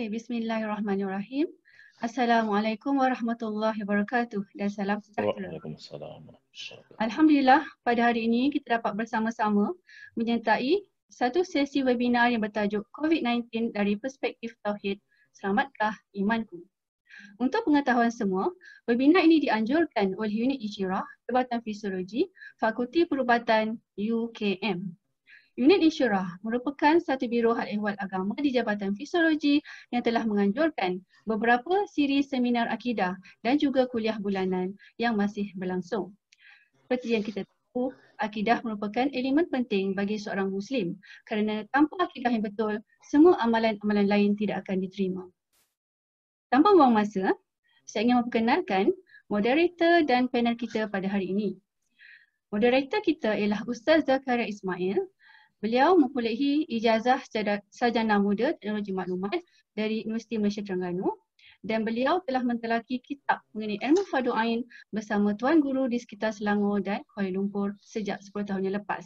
Okay, bismillahirrahmanirrahim. Assalamualaikum warahmatullahi wabarakatuh dan salam sejahtera. Waalaikumsalam. Alhamdulillah, pada hari ini kita dapat bersama-sama menyertai satu sesi webinar yang bertajuk COVID-19 dari perspektif Tauhid, Selamatkah Imanku? Untuk pengetahuan semua, webinar ini dianjurkan oleh unit Ijirah, Perubatan Fisiologi, Fakulti Perubatan UKM Unit Isyarah merupakan satu biro hal ehwal agama di Jabatan Fisiologi yang telah menganjurkan beberapa siri seminar akidah dan juga kuliah bulanan yang masih berlangsung. Seperti yang kita tahu, akidah merupakan elemen penting bagi seorang Muslim kerana tanpa akidah yang betul, semua amalan-amalan lain tidak akan diterima. Tanpa buang masa, saya ingin memperkenalkan moderator dan panel kita pada hari ini. Moderator kita ialah Ustaz Zakaria Ismail Beliau mempunyai ijazah sarjana muda teknologi maklumat dari Universiti Malaysia Terengganu dan beliau telah mentelaki kitab mengenai ilmu fardu ain bersama tuan guru di sekitar Selangor dan Kuala Lumpur sejak 10 tahun yang lepas.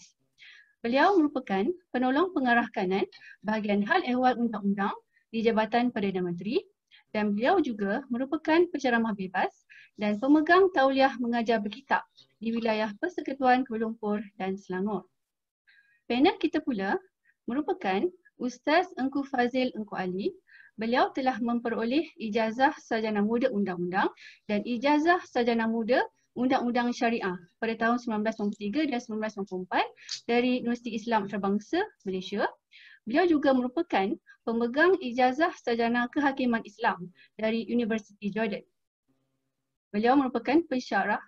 Beliau merupakan penolong pengarah kanan bahagian hal ehwal undang-undang di Jabatan Perdana Menteri dan beliau juga merupakan penceramah bebas dan pemegang tauliah mengajar berkitab di wilayah Persekutuan Kuala Lumpur dan Selangor. Panel kita pula merupakan Ustaz Engku Fazil Engku Ali. Beliau telah memperoleh ijazah sarjana muda undang-undang dan ijazah sarjana muda undang-undang syariah pada tahun 1993 dan 1994 dari Universiti Islam Antarabangsa Malaysia. Beliau juga merupakan pemegang ijazah sarjana kehakiman Islam dari Universiti Jordan. Beliau merupakan pensyarah,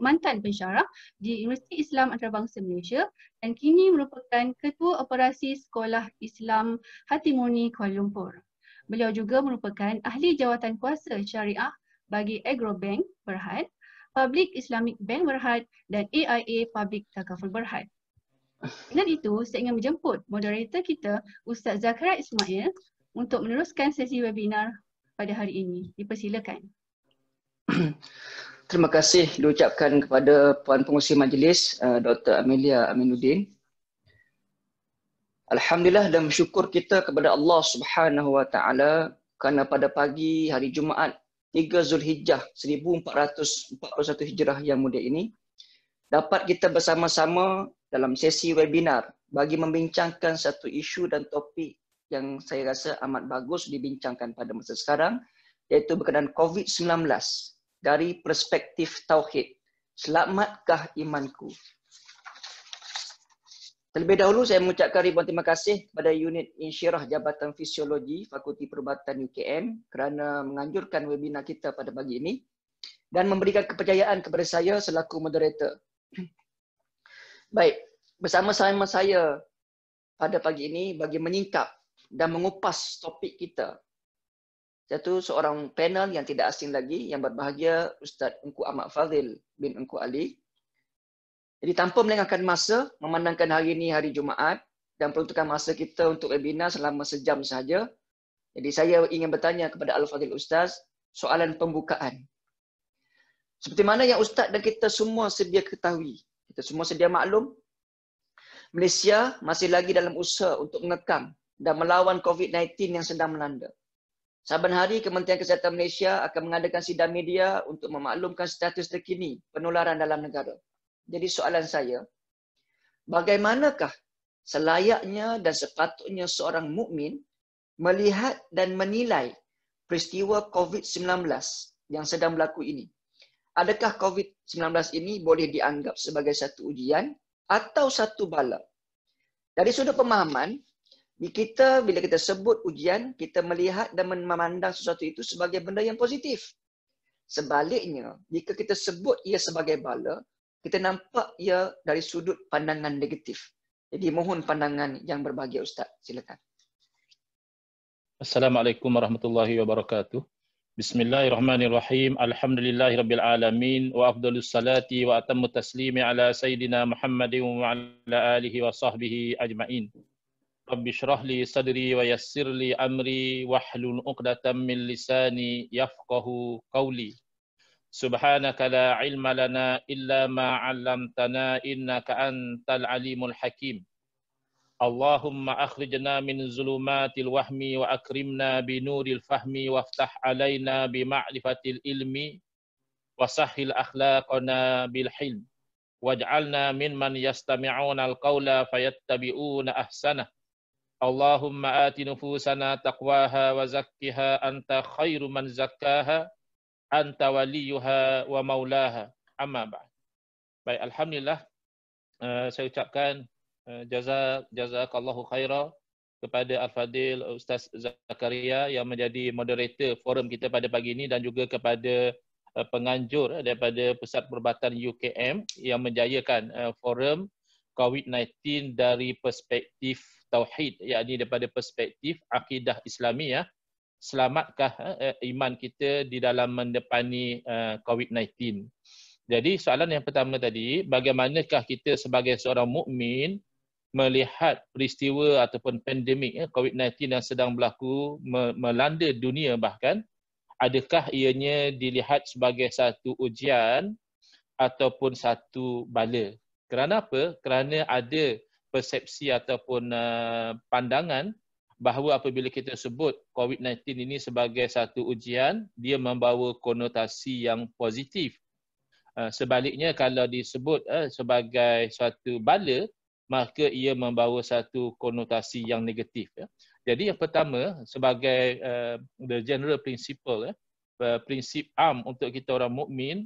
mantan pensyarah di Universiti Islam Antarabangsa Malaysia dan kini merupakan Ketua Operasi Sekolah Islam Hati Murni Kuala Lumpur. Beliau juga merupakan ahli jawatan kuasa syariah bagi Agrobank Berhad, Public Islamic Bank Berhad dan AIA Public Takaful Berhad. Dengan itu, saya ingin menjemput moderator kita Ustaz Zakaria Ismail untuk meneruskan sesi webinar pada hari ini. Dipersilakan. Terima kasih diucapkan kepada Puan Pengurusi Majlis eh, Dr. Amelia Aminuddin. Alhamdulillah dan bersyukur kita kepada Allah Subhanahu Wa Taala kerana pada pagi hari Jumaat 3 Zulhijjah 1441 Hijrah yang mulia ini dapat kita bersama-sama dalam sesi webinar bagi membincangkan satu isu dan topik yang saya rasa amat bagus dibincangkan pada masa sekarang iaitu berkenaan COVID-19 dari perspektif tauhid. Selamatkah imanku? Terlebih dahulu saya mengucapkan ribuan terima kasih kepada unit insyirah Jabatan Fisiologi Fakulti Perubatan UKM kerana menganjurkan webinar kita pada pagi ini dan memberikan kepercayaan kepada saya selaku moderator. Baik, bersama sama saya pada pagi ini bagi menyingkap dan mengupas topik kita satu seorang panel yang tidak asing lagi yang berbahagia Ustaz Engku Ahmad Fadil bin Engku Ali. Jadi tanpa melengahkan masa, memandangkan hari ini hari Jumaat dan peruntukan masa kita untuk webinar selama sejam sahaja. Jadi saya ingin bertanya kepada al Fadil Ustaz soalan pembukaan. Seperti mana yang Ustaz dan kita semua sedia ketahui, kita semua sedia maklum, Malaysia masih lagi dalam usaha untuk mengekang dan melawan COVID-19 yang sedang melanda. Saban hari Kementerian Kesihatan Malaysia akan mengadakan sidang media untuk memaklumkan status terkini penularan dalam negara. Jadi soalan saya, bagaimanakah selayaknya dan sepatutnya seorang mukmin melihat dan menilai peristiwa COVID-19 yang sedang berlaku ini? Adakah COVID-19 ini boleh dianggap sebagai satu ujian atau satu bala? Dari sudut pemahaman, kita bila kita sebut ujian, kita melihat dan memandang sesuatu itu sebagai benda yang positif. Sebaliknya, jika kita sebut ia sebagai bala, kita nampak ia dari sudut pandangan negatif. Jadi mohon pandangan yang berbahagia Ustaz. Silakan. Assalamualaikum warahmatullahi wabarakatuh. Bismillahirrahmanirrahim. Alhamdulillahirabbil alamin wa afdalu salati wa atammu taslimi ala sayidina Muhammadin wa ala alihi wa sahbihi ajmain. Rabbi syrah li sadri wa yassir li amri wahlul uqdatan min lisani yafqahu qawli. Subhanaka la ilma lana illa ma 'allamtana innaka antal alimul hakim. Allahumma akhrijna min zulumatil wahmi wa akrimna bi nuril fahmi waftah alaina bi ma'rifatil ilmi wa sahhil akhlaqana bil hilm waj'alna mimman yastami'una al-qawla fayattabi'una ahsanah Allahumma ati nufusana taqwaha wa zakkiha anta khairu man zakkaha anta waliyuha wa maulaha amma ba'd. Baik alhamdulillah eh, saya ucapkan uh, jaza jazakallahu khaira kepada al-fadil ustaz Zakaria yang menjadi moderator forum kita pada pagi ini dan juga kepada eh, penganjur daripada Pusat Perubatan UKM yang menjayakan forum COVID-19 dari perspektif tauhid yakni daripada perspektif akidah Islamiah ya. selamatkah eh, eh, iman kita di dalam mendepani eh, COVID-19 jadi soalan yang pertama tadi bagaimanakah kita sebagai seorang mukmin melihat peristiwa ataupun pandemik COVID-19 yang sedang berlaku melanda dunia bahkan adakah ianya dilihat sebagai satu ujian ataupun satu bala kerana apa? Kerana ada persepsi ataupun uh, pandangan bahawa apabila kita sebut COVID-19 ini sebagai satu ujian, dia membawa konotasi yang positif. Uh, sebaliknya kalau disebut uh, sebagai suatu bala, maka ia membawa satu konotasi yang negatif. Ya. Jadi yang pertama sebagai uh, the general principle, ya, uh, prinsip am untuk kita orang mukmin,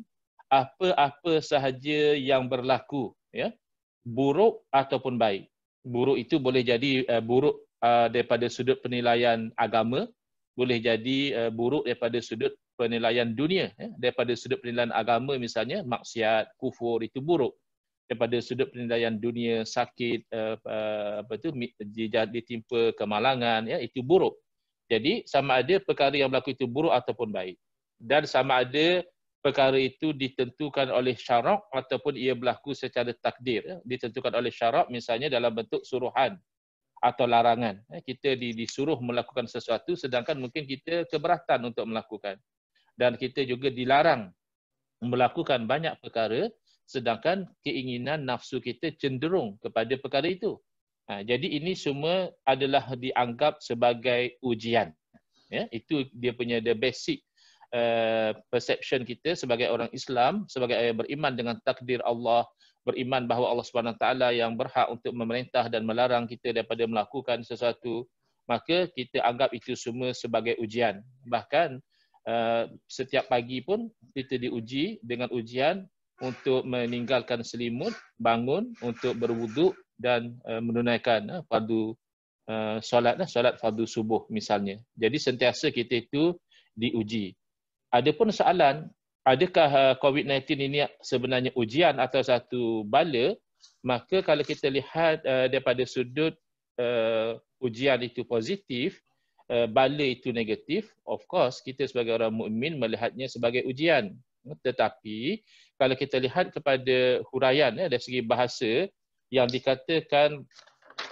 apa-apa sahaja yang berlaku ya buruk ataupun baik buruk itu boleh jadi uh, buruk uh, daripada sudut penilaian agama boleh jadi uh, buruk daripada sudut penilaian dunia ya daripada sudut penilaian agama misalnya maksiat kufur itu buruk daripada sudut penilaian dunia sakit uh, uh, apa tu jadi ditimpa kemalangan ya itu buruk jadi sama ada perkara yang berlaku itu buruk ataupun baik dan sama ada perkara itu ditentukan oleh syarak ataupun ia berlaku secara takdir. Ya. Ditentukan oleh syarak misalnya dalam bentuk suruhan atau larangan. Ya. Kita disuruh melakukan sesuatu sedangkan mungkin kita keberatan untuk melakukan. Dan kita juga dilarang melakukan banyak perkara sedangkan keinginan nafsu kita cenderung kepada perkara itu. Ha, jadi ini semua adalah dianggap sebagai ujian. Ya, itu dia punya the basic Eh, perception kita sebagai orang Islam, sebagai orang beriman dengan takdir Allah, beriman bahawa Allah Subhanahu taala yang berhak untuk memerintah dan melarang kita daripada melakukan sesuatu, maka kita anggap itu semua sebagai ujian. Bahkan eh, setiap pagi pun kita diuji dengan ujian untuk meninggalkan selimut, bangun untuk berwuduk dan eh, menunaikan fardu solat, solat fardu subuh misalnya. Jadi sentiasa kita itu diuji ada pun soalan adakah uh, COVID-19 ini sebenarnya ujian atau satu bala maka kalau kita lihat uh, daripada sudut uh, ujian itu positif uh, bala itu negatif of course kita sebagai orang mukmin melihatnya sebagai ujian tetapi kalau kita lihat kepada huraian ya, dari segi bahasa yang dikatakan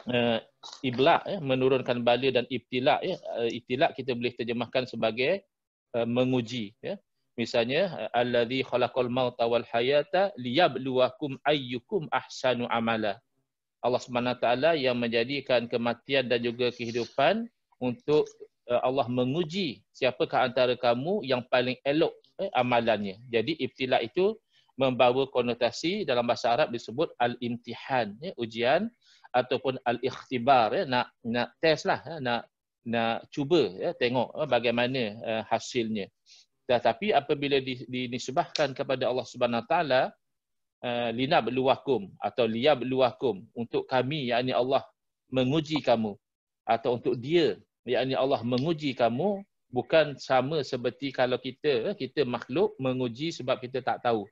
uh, iblak ya, menurunkan bala dan ibtilak ya, uh, ibtilak kita boleh terjemahkan sebagai Uh, menguji ya misalnya uh, allazi khalaqal mauta wal hayata liyabluwakum ayyukum ahsanu amala Allah SWT yang menjadikan kematian dan juga kehidupan untuk uh, Allah menguji siapakah antara kamu yang paling elok eh, amalannya. Jadi ibtila itu membawa konotasi dalam bahasa Arab disebut al-imtihan, ya, ujian ataupun al-ikhtibar, ya, nak nak test lah, ya, nak nak cuba ya tengok uh, bagaimana uh, hasilnya tetapi apabila dinisbahkan kepada Allah Subhanahu taala eh, lina beluakum atau liya beluakum untuk kami yakni Allah menguji kamu atau untuk dia yakni Allah menguji kamu bukan sama seperti kalau kita kita makhluk menguji sebab kita tak tahu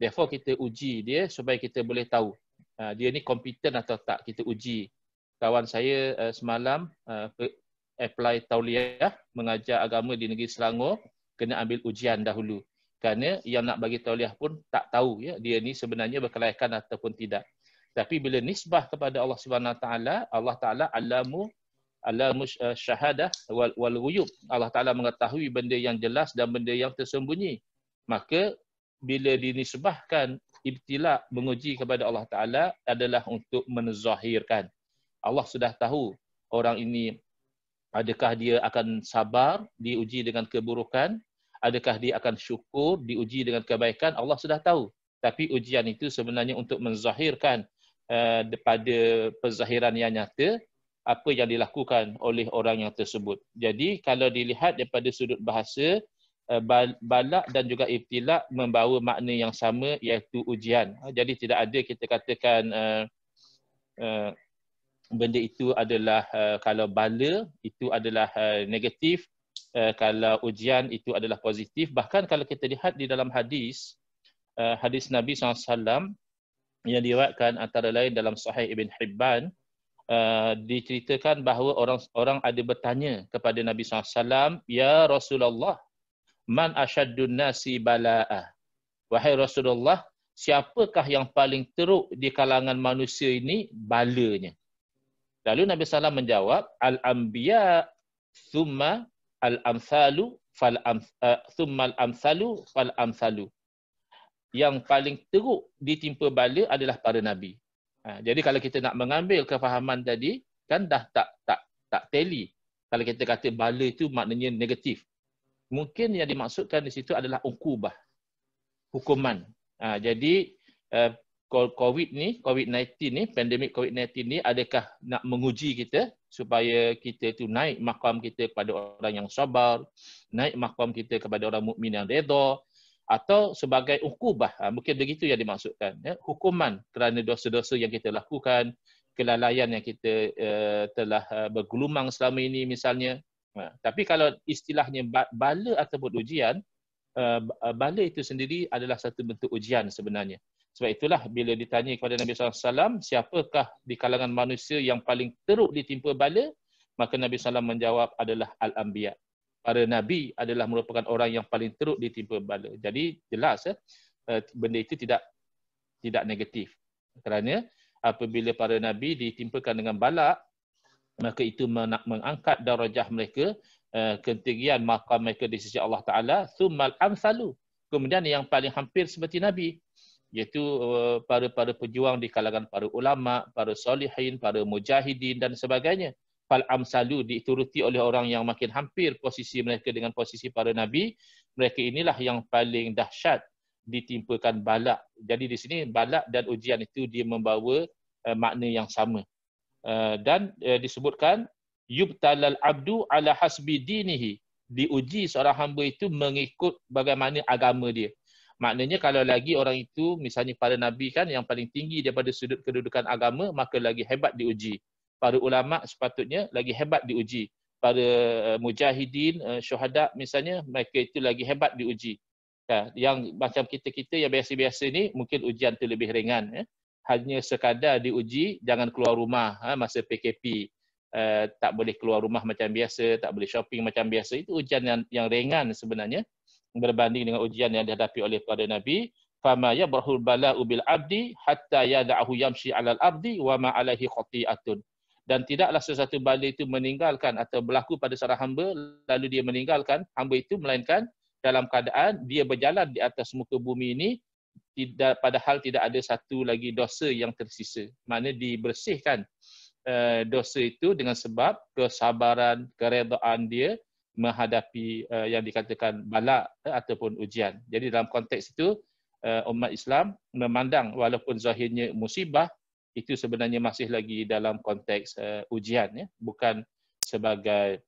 therefore kita uji dia supaya kita boleh tahu dia ni kompeten atau tak kita uji kawan saya semalam apply tauliah mengajar agama di negeri Selangor kena ambil ujian dahulu kerana yang nak bagi tauliah pun tak tahu ya dia ni sebenarnya berkelayakan ataupun tidak tapi bila nisbah kepada Allah Subhanahu taala Allah taala alamu alamu eh, syahadah wal wal ghuyub Allah taala mengetahui benda yang jelas dan benda yang tersembunyi maka bila dinisbahkan ibtila menguji kepada Allah taala adalah untuk menzahirkan Allah sudah tahu orang ini Adakah dia akan sabar diuji dengan keburukan? Adakah dia akan syukur diuji dengan kebaikan? Allah sudah tahu. Tapi ujian itu sebenarnya untuk menzahirkan uh, eh, pada perzahiran yang nyata apa yang dilakukan oleh orang yang tersebut. Jadi kalau dilihat daripada sudut bahasa eh, balak dan juga ibtilak membawa makna yang sama iaitu ujian. Jadi tidak ada kita katakan uh, benda itu adalah uh, kalau bala itu adalah uh, negatif uh, kalau ujian itu adalah positif bahkan kalau kita lihat di dalam hadis uh, hadis Nabi SAW yang diriwayatkan antara lain dalam sahih Ibn Hibban uh, diceritakan bahawa orang orang ada bertanya kepada Nabi SAW ya Rasulullah man asyaddun nasi balaa wahai Rasulullah siapakah yang paling teruk di kalangan manusia ini balanya Lalu Nabi Sallam menjawab, al ambia thumma al amsalu fal eh, thumma al amsalu fal amsalu. Yang paling teruk ditimpa bala adalah para nabi. Ha, jadi kalau kita nak mengambil kefahaman tadi, kan dah tak tak tak teli. Kalau kita kata bala itu maknanya negatif. Mungkin yang dimaksudkan di situ adalah ukubah. Hukuman. Ha, jadi uh, COVID ni, COVID-19 ni, pandemik COVID-19 ni adakah nak menguji kita supaya kita tu naik makam kita kepada orang yang sabar, naik makam kita kepada orang mukmin yang redha atau sebagai ukubah, ha, mungkin begitu yang dimaksudkan. Ya, hukuman kerana dosa-dosa yang kita lakukan, kelalaian yang kita uh, telah eh, bergelumang selama ini misalnya. Uh, tapi kalau istilahnya bala ataupun ujian, uh, bala itu sendiri adalah satu bentuk ujian sebenarnya. Sebab itulah bila ditanya kepada Nabi SAW, siapakah di kalangan manusia yang paling teruk ditimpa bala? Maka Nabi SAW menjawab adalah Al-Anbiya. Para Nabi adalah merupakan orang yang paling teruk ditimpa bala. Jadi jelas eh, eh benda itu tidak tidak negatif. Kerana apabila para Nabi ditimpakan dengan bala, maka itu mengangkat darajah mereka, eh, ketinggian makam mereka di sisi Allah Ta'ala. Thummal Kemudian yang paling hampir seperti Nabi iaitu uh, para-para pejuang di kalangan para ulama, para solihin, para mujahidin dan sebagainya. Fal amsalu dituruti oleh orang yang makin hampir posisi mereka dengan posisi para nabi, mereka inilah yang paling dahsyat ditimpakan balak. Jadi di sini balak dan ujian itu dia membawa uh, makna yang sama. Uh, dan uh, disebutkan yubtalal abdu ala hasbi dinihi. Diuji seorang hamba itu mengikut bagaimana agama dia. Maknanya kalau lagi orang itu misalnya para nabi kan yang paling tinggi daripada sudut kedudukan agama maka lagi hebat diuji. Para ulama sepatutnya lagi hebat diuji. Para eh, mujahidin, eh, syuhada misalnya mereka itu lagi hebat diuji. Ya, yang macam kita-kita yang biasa-biasa ni mungkin ujian tu lebih ringan. Ya. Hanya sekadar diuji jangan keluar rumah ha, masa PKP. Uh, eh, tak boleh keluar rumah macam biasa, tak boleh shopping macam biasa. Itu ujian yang, yang ringan sebenarnya berbanding dengan ujian yang dihadapi oleh para nabi fama ya barhul bala ubil abdi hatta yada'ahu yamshi alal abdi wa ma alaihi khati'atun dan tidaklah sesuatu bala itu meninggalkan atau berlaku pada seorang hamba lalu dia meninggalkan hamba itu melainkan dalam keadaan dia berjalan di atas muka bumi ini tidak padahal tidak ada satu lagi dosa yang tersisa mana dibersihkan eh, dosa itu dengan sebab kesabaran keredaan dia menghadapi uh, yang dikatakan balak uh, ataupun ujian. Jadi dalam konteks itu uh, umat Islam memandang walaupun zahirnya musibah itu sebenarnya masih lagi dalam konteks uh, ujian ya, bukan sebagai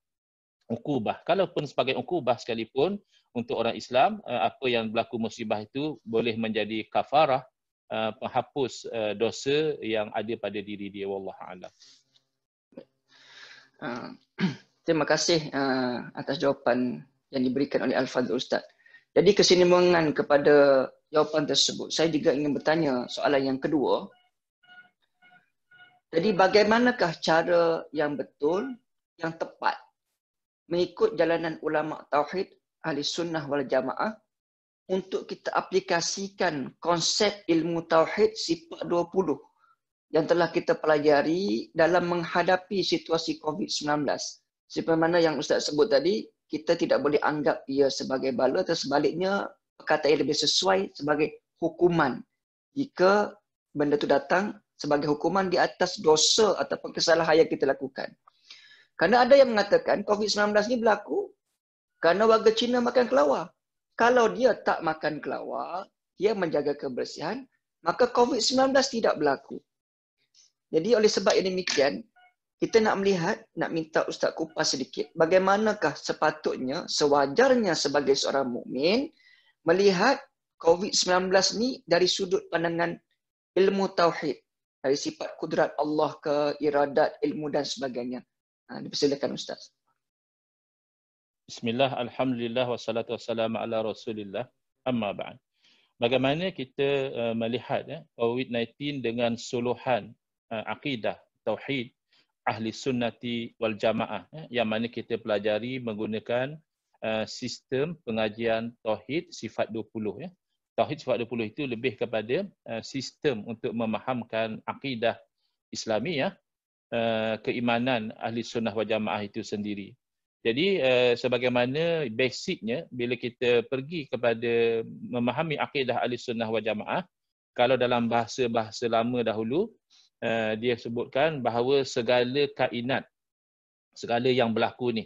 ukubah. Kalaupun sebagai ukubah sekalipun untuk orang Islam uh, apa yang berlaku musibah itu boleh menjadi kafarah uh, penghapus uh, dosa yang ada pada diri dia wallahu a'lam. Uh. Terima kasih uh, atas jawapan yang diberikan oleh Al-Fadhil Ustaz. Jadi kesinambungan kepada jawapan tersebut, saya juga ingin bertanya soalan yang kedua. Jadi bagaimanakah cara yang betul, yang tepat mengikut jalanan ulama tauhid ahli sunnah wal jamaah untuk kita aplikasikan konsep ilmu tauhid sifat 20 yang telah kita pelajari dalam menghadapi situasi COVID-19 mana yang Ustaz sebut tadi, kita tidak boleh anggap ia sebagai bala atau sebaliknya kata perkataan lebih sesuai sebagai hukuman. Jika benda itu datang sebagai hukuman di atas dosa atau kesalahan yang kita lakukan. Kerana ada yang mengatakan COVID-19 ini berlaku kerana warga Cina makan kelawar. Kalau dia tak makan kelawar, dia menjaga kebersihan, maka COVID-19 tidak berlaku. Jadi oleh sebab yang demikian, kita nak melihat, nak minta Ustaz kupas sedikit bagaimanakah sepatutnya, sewajarnya sebagai seorang mukmin melihat COVID-19 ni dari sudut pandangan ilmu tauhid dari sifat kudrat Allah ke iradat ilmu dan sebagainya. Ha, dipersilakan Ustaz. Bismillah, Alhamdulillah, wassalatu wassalamu ala rasulillah, amma ba'an. Bagaimana kita eh, melihat eh, COVID-19 dengan suluhan uh, eh, akidah, tauhid ahli sunnati wal jamaah eh, yang mana kita pelajari menggunakan eh, sistem pengajian tauhid sifat 20 ya tauhid sifat 20 itu lebih kepada eh, sistem untuk memahamkan akidah islami ya keimanan ahli sunnah wal jamaah itu sendiri jadi sebagaimana basicnya bila kita pergi kepada memahami akidah ahli sunnah wal jamaah kalau dalam bahasa-bahasa lama dahulu Eh, dia sebutkan bahawa segala kainat segala yang berlaku ni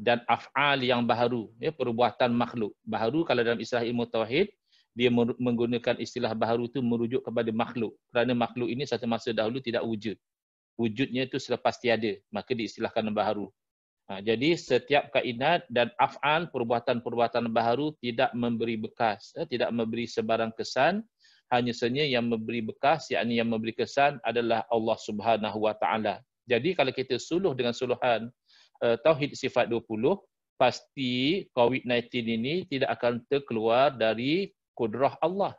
dan af'al yang baharu ya perbuatan makhluk baharu kalau dalam istilah ilmu tauhid dia menggunakan istilah baharu tu merujuk kepada makhluk kerana makhluk ini satu masa dahulu tidak wujud wujudnya itu selepas tiada maka diistilahkan baharu ha, jadi setiap kainat dan af'al perbuatan-perbuatan baharu tidak memberi bekas ya, tidak memberi sebarang kesan hanya sahaja yang memberi bekas yakni yang memberi kesan adalah Allah Subhanahu wa taala. Jadi kalau kita suluh dengan suluhan uh, tauhid sifat 20, pasti COVID-19 ini tidak akan terkeluar dari kudrah Allah.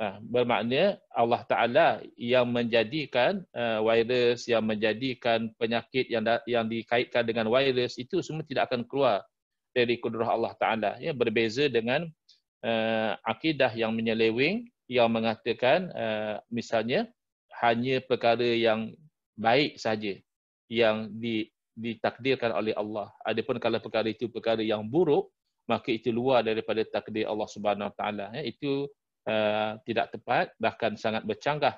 Uh, bermakna Allah taala yang menjadikan uh, virus yang menjadikan penyakit yang da- yang dikaitkan dengan virus itu semua tidak akan keluar dari kudrah Allah taala. Ya berbeza dengan Uh, akidah yang menyeleweng yang mengatakan eh, misalnya hanya perkara yang baik saja yang ditakdirkan oleh Allah. Adapun kalau perkara itu perkara yang buruk, maka itu luar daripada takdir Allah Subhanahu Wa Taala. Eh, itu eh, tidak tepat, bahkan sangat bercanggah,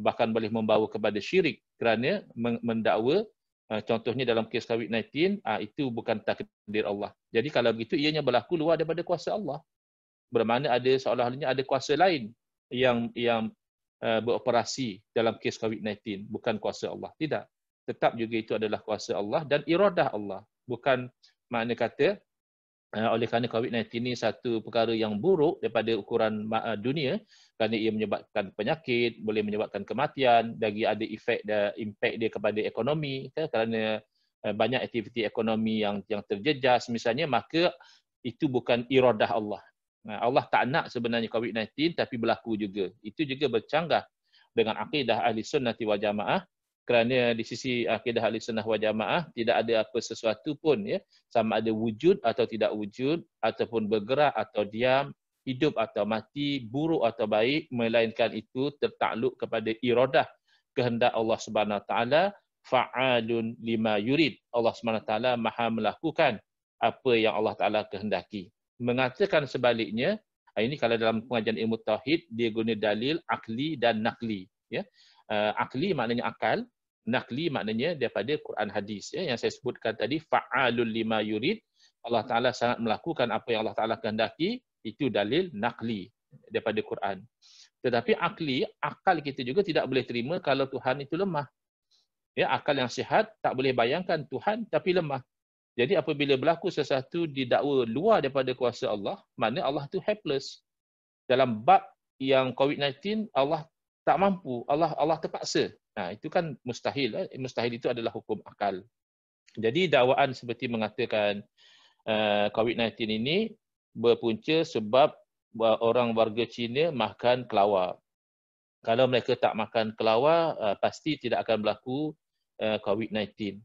bahkan boleh membawa kepada syirik kerana mendakwa contohnya dalam kes COVID-19 ah, itu bukan takdir Allah. Jadi kalau begitu ianya berlaku luar daripada kuasa Allah. Bermakna ada seolah-olahnya ada kuasa lain yang yang uh, beroperasi dalam kes COVID-19 bukan kuasa Allah. Tidak. Tetap juga itu adalah kuasa Allah dan iradah Allah. Bukan makna kata uh, oleh kerana COVID-19 ini satu perkara yang buruk daripada ukuran eh, dunia kerana ia menyebabkan penyakit, boleh menyebabkan kematian, lagi ada efek dan impact dia kepada ekonomi ke? kerana uh, banyak aktiviti ekonomi yang yang terjejas misalnya maka itu bukan iradah Allah. Allah tak nak sebenarnya COVID-19 tapi berlaku juga. Itu juga bercanggah dengan akidah ahli sunnati wa jamaah kerana di sisi akidah ahli sunnah wa jamaah tidak ada apa sesuatu pun ya sama ada wujud atau tidak wujud ataupun bergerak atau diam hidup atau mati buruk atau baik melainkan itu tertakluk kepada iradah kehendak Allah Subhanahu taala fa'alun lima yurid Allah Subhanahu taala maha melakukan apa yang Allah taala kehendaki mengatakan sebaliknya ah, ini kalau dalam pengajian ilmu tauhid dia guna dalil akli dan nakli ya uh, akli maknanya akal nakli maknanya daripada Quran hadis ya yang saya sebutkan tadi faalul lima yurid Allah taala sangat melakukan apa yang Allah taala kehendaki itu dalil nakli daripada Quran tetapi akli akal kita juga tidak boleh terima kalau Tuhan itu lemah ya akal yang sihat tak boleh bayangkan Tuhan tapi lemah jadi apabila berlaku sesuatu didakwa luar daripada kuasa Allah, mana Allah tu helpless. Dalam bab yang COVID-19, Allah tak mampu, Allah Allah terpaksa. Nah, ha, itu kan mustahil. Eh? Mustahil itu adalah hukum akal. Jadi dakwaan seperti mengatakan uh, eh, COVID-19 ini berpunca sebab orang warga Cina makan kelawar. Kalau mereka tak makan kelawar, uh, pasti tidak akan berlaku uh, eh, COVID-19.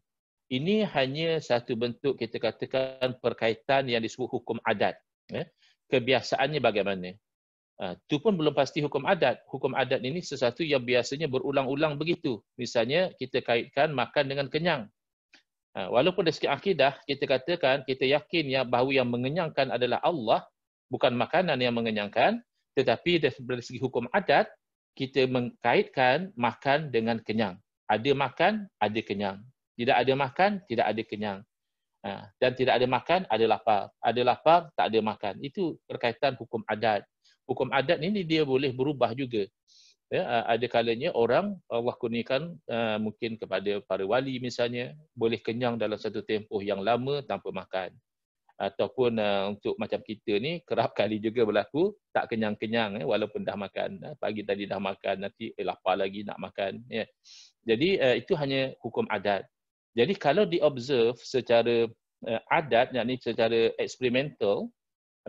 Ini hanya satu bentuk kita katakan perkaitan yang disebut hukum adat. Ya. Kebiasaannya bagaimana? Itu ah, pun belum pasti hukum adat. Hukum adat ini sesuatu yang biasanya berulang-ulang begitu. Misalnya kita kaitkan makan dengan kenyang. Ah, walaupun dari segi akidah, kita katakan, kita yakin ya bahawa yang mengenyangkan adalah Allah, bukan makanan yang mengenyangkan, tetapi dari segi hukum adat, kita mengkaitkan makan dengan kenyang. Ada makan, ada kenyang. Tidak ada makan, tidak ada kenyang. Ha, dan tidak ada makan, ada lapar. Ada lapar, tak ada makan. Itu berkaitan hukum adat. Hukum adat ini dia boleh berubah juga. Ya, ha, ada kalanya orang Allah kurniakan ha, mungkin kepada para wali misalnya boleh kenyang dalam satu tempoh yang lama tanpa makan ataupun uh, untuk macam kita ni kerap kali juga berlaku tak kenyang-kenyang ya, walaupun dah makan pagi tadi dah makan nanti eh, lapar lagi nak makan ya. jadi itu hanya hukum adat jadi kalau di observe secara uh, adat, yakni secara eksperimental,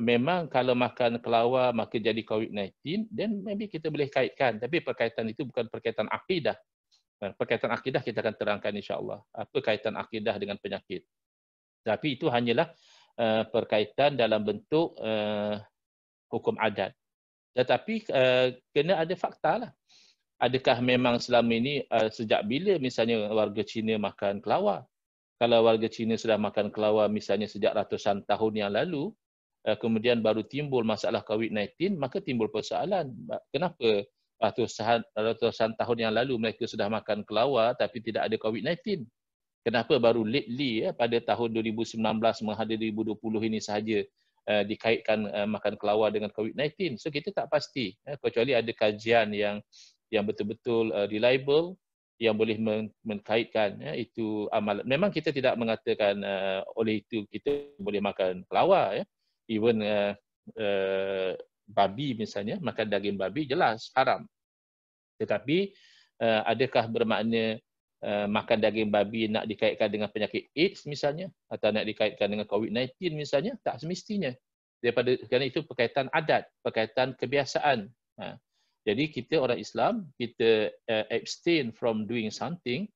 memang kalau makan kelawar maka jadi COVID-19, then maybe kita boleh kaitkan. Tapi perkaitan itu bukan perkaitan akidah. Eh, perkaitan akidah kita akan terangkan insyaAllah. Apa kaitan akidah dengan penyakit. Tapi itu hanyalah uh, perkaitan dalam bentuk uh, hukum adat. Tetapi uh, kena ada fakta lah adakah memang selama ini uh, sejak bila misalnya warga Cina makan kelawar? Kalau warga Cina sudah makan kelawar misalnya sejak ratusan tahun yang lalu, uh, kemudian baru timbul masalah COVID-19, maka timbul persoalan. Uh, kenapa ratusan, ratusan tahun yang lalu mereka sudah makan kelawar tapi tidak ada COVID-19? Kenapa baru lately ya, pada tahun 2019 menghadapi 2020 ini sahaja uh, dikaitkan uh, makan kelawar dengan COVID-19? So kita tak pasti, ya, kecuali ada kajian yang yang betul-betul uh, reliable yang boleh mengkaitkan ya, itu amalan. Memang kita tidak mengatakan uh, oleh itu kita boleh makan kelawar ya. Even uh, uh, babi misalnya makan daging babi jelas haram. Tetapi uh, adakah bermakna uh, makan daging babi nak dikaitkan dengan penyakit AIDS misalnya atau nak dikaitkan dengan COVID-19 misalnya tak semestinya. Daripada kerana itu perkaitan adat, perkaitan kebiasaan. Uh. Jadi kita orang Islam kita uh, abstain from doing something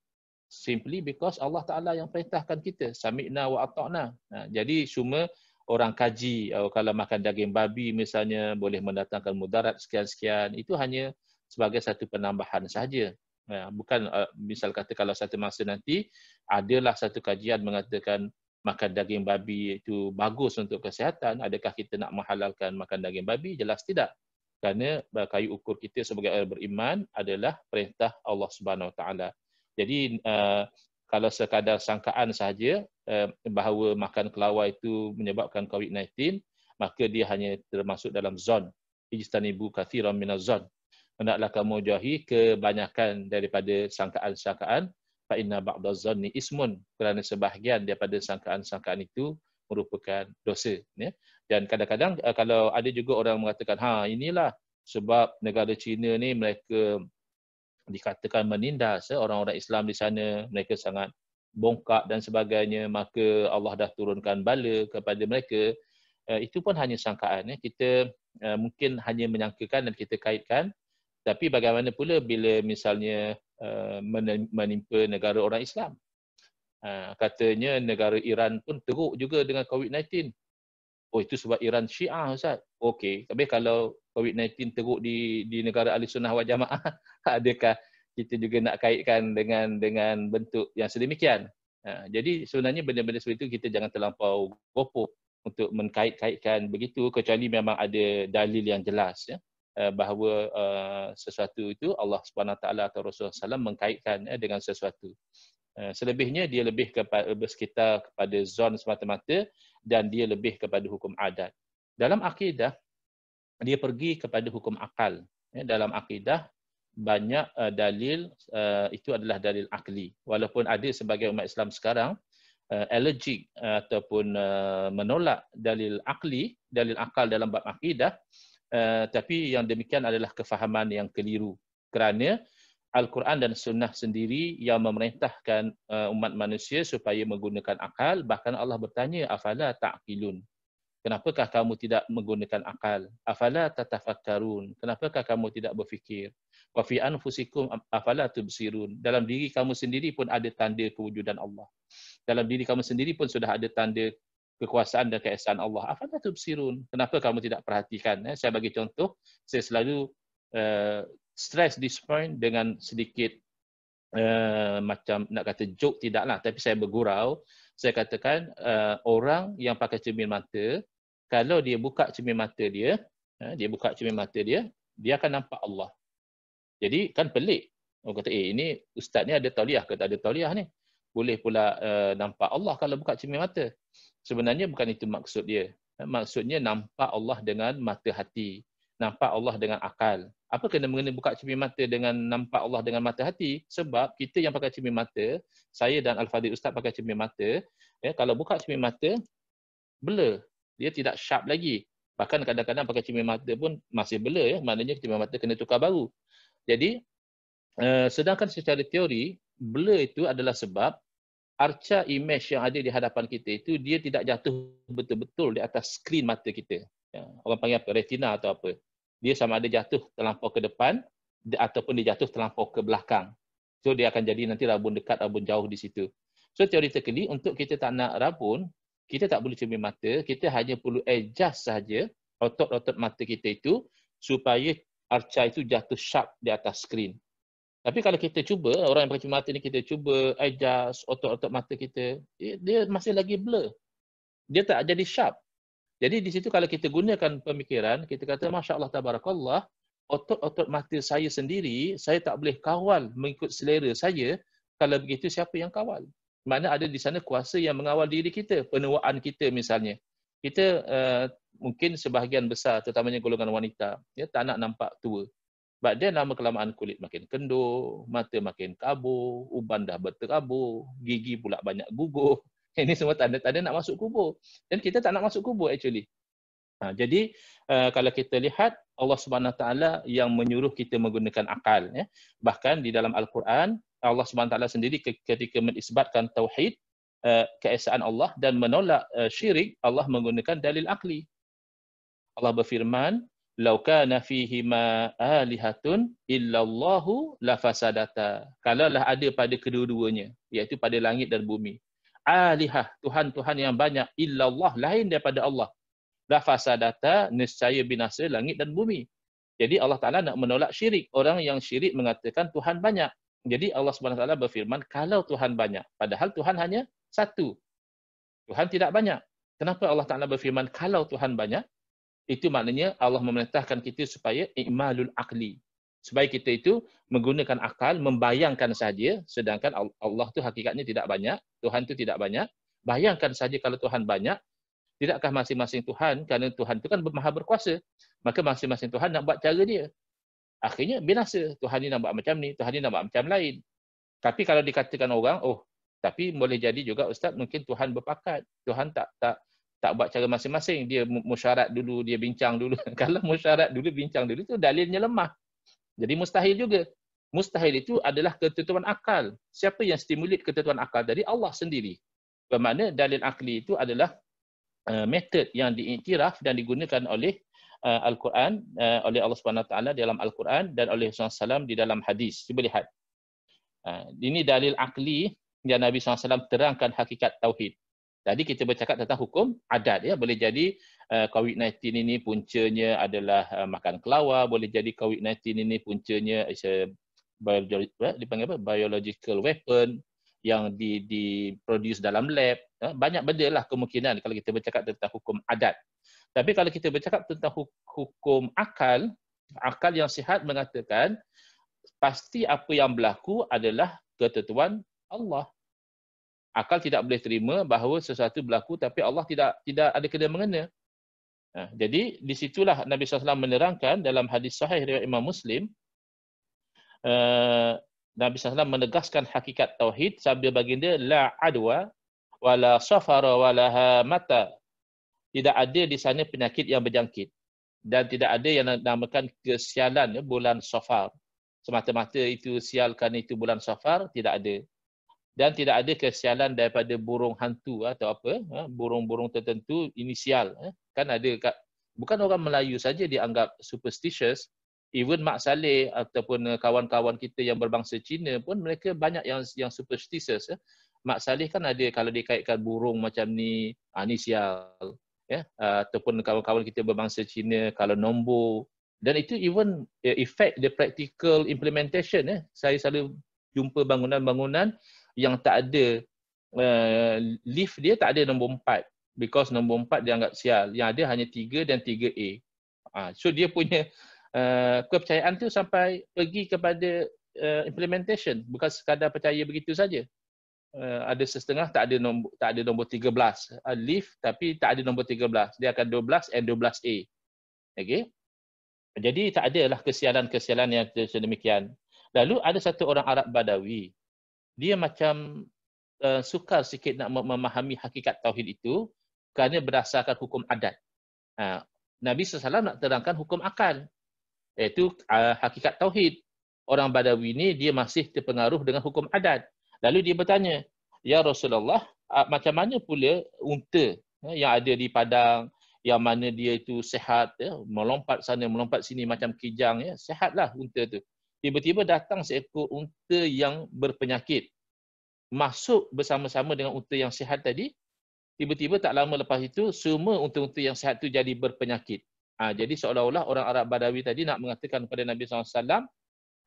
simply because Allah Taala yang perintahkan kita sami'na wa ata'na. Ha, jadi cuma orang kaji uh, kalau makan daging babi misalnya boleh mendatangkan mudarat sekian-sekian itu hanya sebagai satu penambahan sahaja. Ha, bukan uh, misal kata kalau satu masa nanti adalah satu kajian mengatakan makan daging babi itu bagus untuk kesihatan adakah kita nak menghalalkan makan daging babi jelas tidak kerana eh, kayu ukur kita sebagai orang beriman adalah perintah Allah Subhanahu Wa Taala. Jadi eh, kalau sekadar sangkaan sahaja eh, bahawa makan kelawar itu menyebabkan COVID-19, maka dia hanya termasuk dalam zon. ibu kathiran minaz zon. Hendaklah kamu jauhi kebanyakan daripada sangkaan-sangkaan fa inna ba'daz ni ismun kerana sebahagian daripada sangkaan-sangkaan itu merupakan dosa ya dan kadang-kadang uh, kalau ada juga orang mengatakan ha inilah sebab negara China ni mereka dikatakan menindas ya, orang-orang Islam di sana mereka sangat bongkak dan sebagainya maka Allah dah turunkan bala kepada mereka uh, itu pun hanya sangkaan ya kita uh, mungkin hanya menyangkakan dan kita kaitkan tapi bagaimana pula bila misalnya uh, menimpa negara orang Islam Ah, katanya negara Iran pun teruk juga dengan COVID-19. Oh itu sebab Iran Syiah Ustaz. Okey, tapi kalau COVID-19 teruk di di negara Ahli Sunnah Wal Jamaah, adakah kita juga nak kaitkan dengan dengan bentuk yang sedemikian? Ha, jadi sebenarnya benda-benda seperti itu kita jangan terlampau gopoh untuk mengkait-kaitkan begitu kecuali memang ada dalil yang jelas ya ah, bahawa uh, sesuatu itu Allah Subhanahu taala atau Rasulullah SAW mengkaitkan ya, dengan sesuatu. Eh, selebihnya dia lebih kepada bersekitar kepada zon semata-mata dan dia lebih kepada hukum adat. Dalam akidah dia pergi kepada hukum akal. Eh, dalam akidah banyak eh, dalil itu adalah dalil akli. Walaupun ada sebagai umat Islam sekarang allergic ataupun menolak dalil akli, dalil akal dalam bab akidah tapi yang demikian adalah kefahaman yang keliru kerana Al-Quran dan Sunnah sendiri yang memerintahkan uh, umat manusia supaya menggunakan akal. Bahkan Allah bertanya, Afala ta'qilun? Kenapakah kamu tidak menggunakan akal? Afala tatafakkarun? Kenapakah kamu tidak berfikir? Wa fi anfusikum afala tubsirun? Dalam diri kamu sendiri pun ada tanda kewujudan Allah. Dalam diri kamu sendiri pun sudah ada tanda kekuasaan dan keesaan Allah. Afala tubsirun? Kenapa kamu tidak perhatikan? Eh, saya bagi contoh, saya selalu uh, stress this point dengan sedikit uh, macam nak kata joke tidaklah tapi saya bergurau saya katakan uh, orang yang pakai cermin mata kalau dia buka cermin mata dia uh, dia buka cermin mata dia dia akan nampak Allah jadi kan pelik orang kata eh ini ustaz ni ada tauliah ke tak ada tauliah ni boleh pula uh, nampak Allah kalau buka cermin mata sebenarnya bukan itu maksud dia maksudnya nampak Allah dengan mata hati nampak Allah dengan akal. Apa kena mengenai buka cermin mata dengan nampak Allah dengan mata hati? Sebab kita yang pakai cermin mata, saya dan Al-Fadhil Ustaz pakai cermin mata, ya, kalau buka cermin mata, blur. Dia tidak sharp lagi. Bahkan kadang-kadang pakai cermin mata pun masih blur. Ya. Maknanya cermin mata kena tukar baru. Jadi, uh, sedangkan secara teori, blur itu adalah sebab arca image yang ada di hadapan kita itu dia tidak jatuh betul-betul di atas skrin mata kita. Ya, orang panggil apa? Retina atau apa dia sama ada jatuh terlampau ke depan ataupun dia jatuh terlampau ke belakang. So dia akan jadi nanti rabun dekat, rabun jauh di situ. So theoretically untuk kita tak nak rabun, kita tak boleh cermin mata, kita hanya perlu adjust saja otot-otot mata kita itu supaya arca itu jatuh sharp di atas skrin. Tapi kalau kita cuba, orang yang bercermin mata ni kita cuba adjust otot-otot mata kita, dia masih lagi blur. Dia tak jadi sharp. Jadi di situ kalau kita gunakan pemikiran, kita kata Masya Allah Tabarakallah, otot-otot mata saya sendiri, saya tak boleh kawal mengikut selera saya, kalau begitu siapa yang kawal? Mana ada di sana kuasa yang mengawal diri kita, penuaan kita misalnya. Kita uh, mungkin sebahagian besar, terutamanya golongan wanita, ya, tak nak nampak tua. Sebab dia lama kelamaan kulit makin kendur, mata makin kabur, uban dah berterabur, gigi pula banyak gugur. Ini semua tanda-tanda nak masuk kubur. Dan kita tak nak masuk kubur actually. Ha, jadi uh, kalau kita lihat Allah Subhanahu taala yang menyuruh kita menggunakan akal ya. Bahkan di dalam al-Quran Allah Subhanahu taala sendiri ketika menisbatkan tauhid uh, keesaan Allah dan menolak uh, syirik Allah menggunakan dalil akli. Allah berfirman law kana fihi ma alihatun illallahu lafasadata. Kalaulah ada pada kedua-duanya iaitu pada langit dan bumi alihah tuhan-tuhan yang banyak illallah lain daripada Allah la fasadata niscaya binasa langit dan bumi jadi Allah Taala nak menolak syirik orang yang syirik mengatakan tuhan banyak jadi Allah Subhanahu taala berfirman kalau tuhan banyak padahal tuhan hanya satu tuhan tidak banyak kenapa Allah Taala berfirman kalau tuhan banyak itu maknanya Allah memerintahkan kita supaya ikmalul akli. Sebaik kita itu menggunakan akal, membayangkan saja sedangkan Allah tu hakikatnya tidak banyak, Tuhan tu tidak banyak. Bayangkan saja kalau Tuhan banyak, tidakkah masing-masing Tuhan kerana Tuhan itu kan maha berkuasa. Maka masing-masing Tuhan nak buat cara dia. Akhirnya binasa. Tuhan ini nak buat macam ni, Tuhan ini nak buat macam lain. Tapi kalau dikatakan orang, oh, tapi boleh jadi juga ustaz mungkin Tuhan berpakat. Tuhan tak tak tak buat cara masing-masing. Dia musyarat dulu, dia bincang dulu. kalau musyarat dulu, bincang dulu tu dalilnya lemah. Jadi mustahil juga. Mustahil itu adalah ketentuan akal. Siapa yang stimulate ketentuan akal dari Allah sendiri. Bermakna dalil akli itu adalah uh, method yang diiktiraf dan digunakan oleh uh, Al-Quran, uh, oleh Allah Subhanahu Taala dalam Al-Quran dan oleh SAW di dalam hadis. Cuba lihat. Uh, ini dalil akli yang Nabi SAW terangkan hakikat tauhid. Tadi kita bercakap tentang hukum adat. ya Boleh jadi Eh, COVID-19 ini puncanya adalah eh, makan kelawar, boleh jadi COVID-19 ini puncanya eh, is apa? biological weapon yang di, di produce dalam lab. banyak benda lah kemungkinan kalau kita bercakap tentang hukum adat. Tapi kalau kita bercakap tentang hukum akal, akal yang sihat mengatakan pasti apa yang berlaku adalah ketentuan Allah. Akal tidak boleh terima bahawa sesuatu berlaku tapi Allah tidak tidak ada kena mengena. Ha, jadi situlah Nabi SAW menerangkan dalam hadis sahih riwayat Imam Muslim uh, Nabi SAW menegaskan hakikat tauhid sambil baginda la adwa wala safara wala hamata tidak ada di sana penyakit yang berjangkit dan tidak ada yang dinamakan kesialan ya, bulan safar semata-mata itu sial itu bulan safar tidak ada dan tidak ada kesialan daripada burung hantu atau apa ha, burung-burung tertentu inisial ya kan ada kat, bukan orang Melayu saja dianggap superstitious even Mak Saleh ataupun eh, kawan-kawan kita yang berbangsa Cina pun mereka banyak yang yang superstitious ya. Mak Saleh kan ada kalau dikaitkan burung macam ni anisial ah, ya ah, ataupun kawan-kawan kita berbangsa Cina kalau nombor dan itu even eh, effect the practical implementation ya. Saya selalu jumpa bangunan-bangunan yang tak ada uh, lift dia tak ada nombor empat because nombor empat dia anggap sial. Yang ada hanya tiga dan tiga A. Ha, so dia punya uh, kepercayaan tu sampai pergi kepada uh, implementation. Bukan sekadar percaya begitu saja. Uh, ada setengah tak ada nombor tak ada nombor tiga belas uh, leaf tapi tak ada nombor tiga belas. dia akan dua belas and dua belas A Okay. jadi tak ada lah kesialan-kesialan yang sedemikian lalu ada satu orang Arab Badawi dia macam uh, sukar sikit nak memahami hakikat tauhid itu kerana berdasarkan hukum adat. Ha, Nabi SAW nak terangkan hukum akal. Iaitu uh, hakikat tauhid. Orang Badawi ni dia masih terpengaruh dengan hukum adat. Lalu dia bertanya, Ya Rasulullah, uh, macam mana pula unta ya, yang ada di padang, yang mana dia itu sehat, ya, melompat sana, melompat sini macam kijang, ya, sehatlah unta tu. Tiba-tiba datang seekor unta yang berpenyakit. Masuk bersama-sama dengan unta yang sehat tadi, tiba-tiba tak lama lepas itu semua unta-unta yang sehat tu jadi berpenyakit. Ha, jadi seolah-olah orang Arab Badawi tadi nak mengatakan kepada Nabi SAW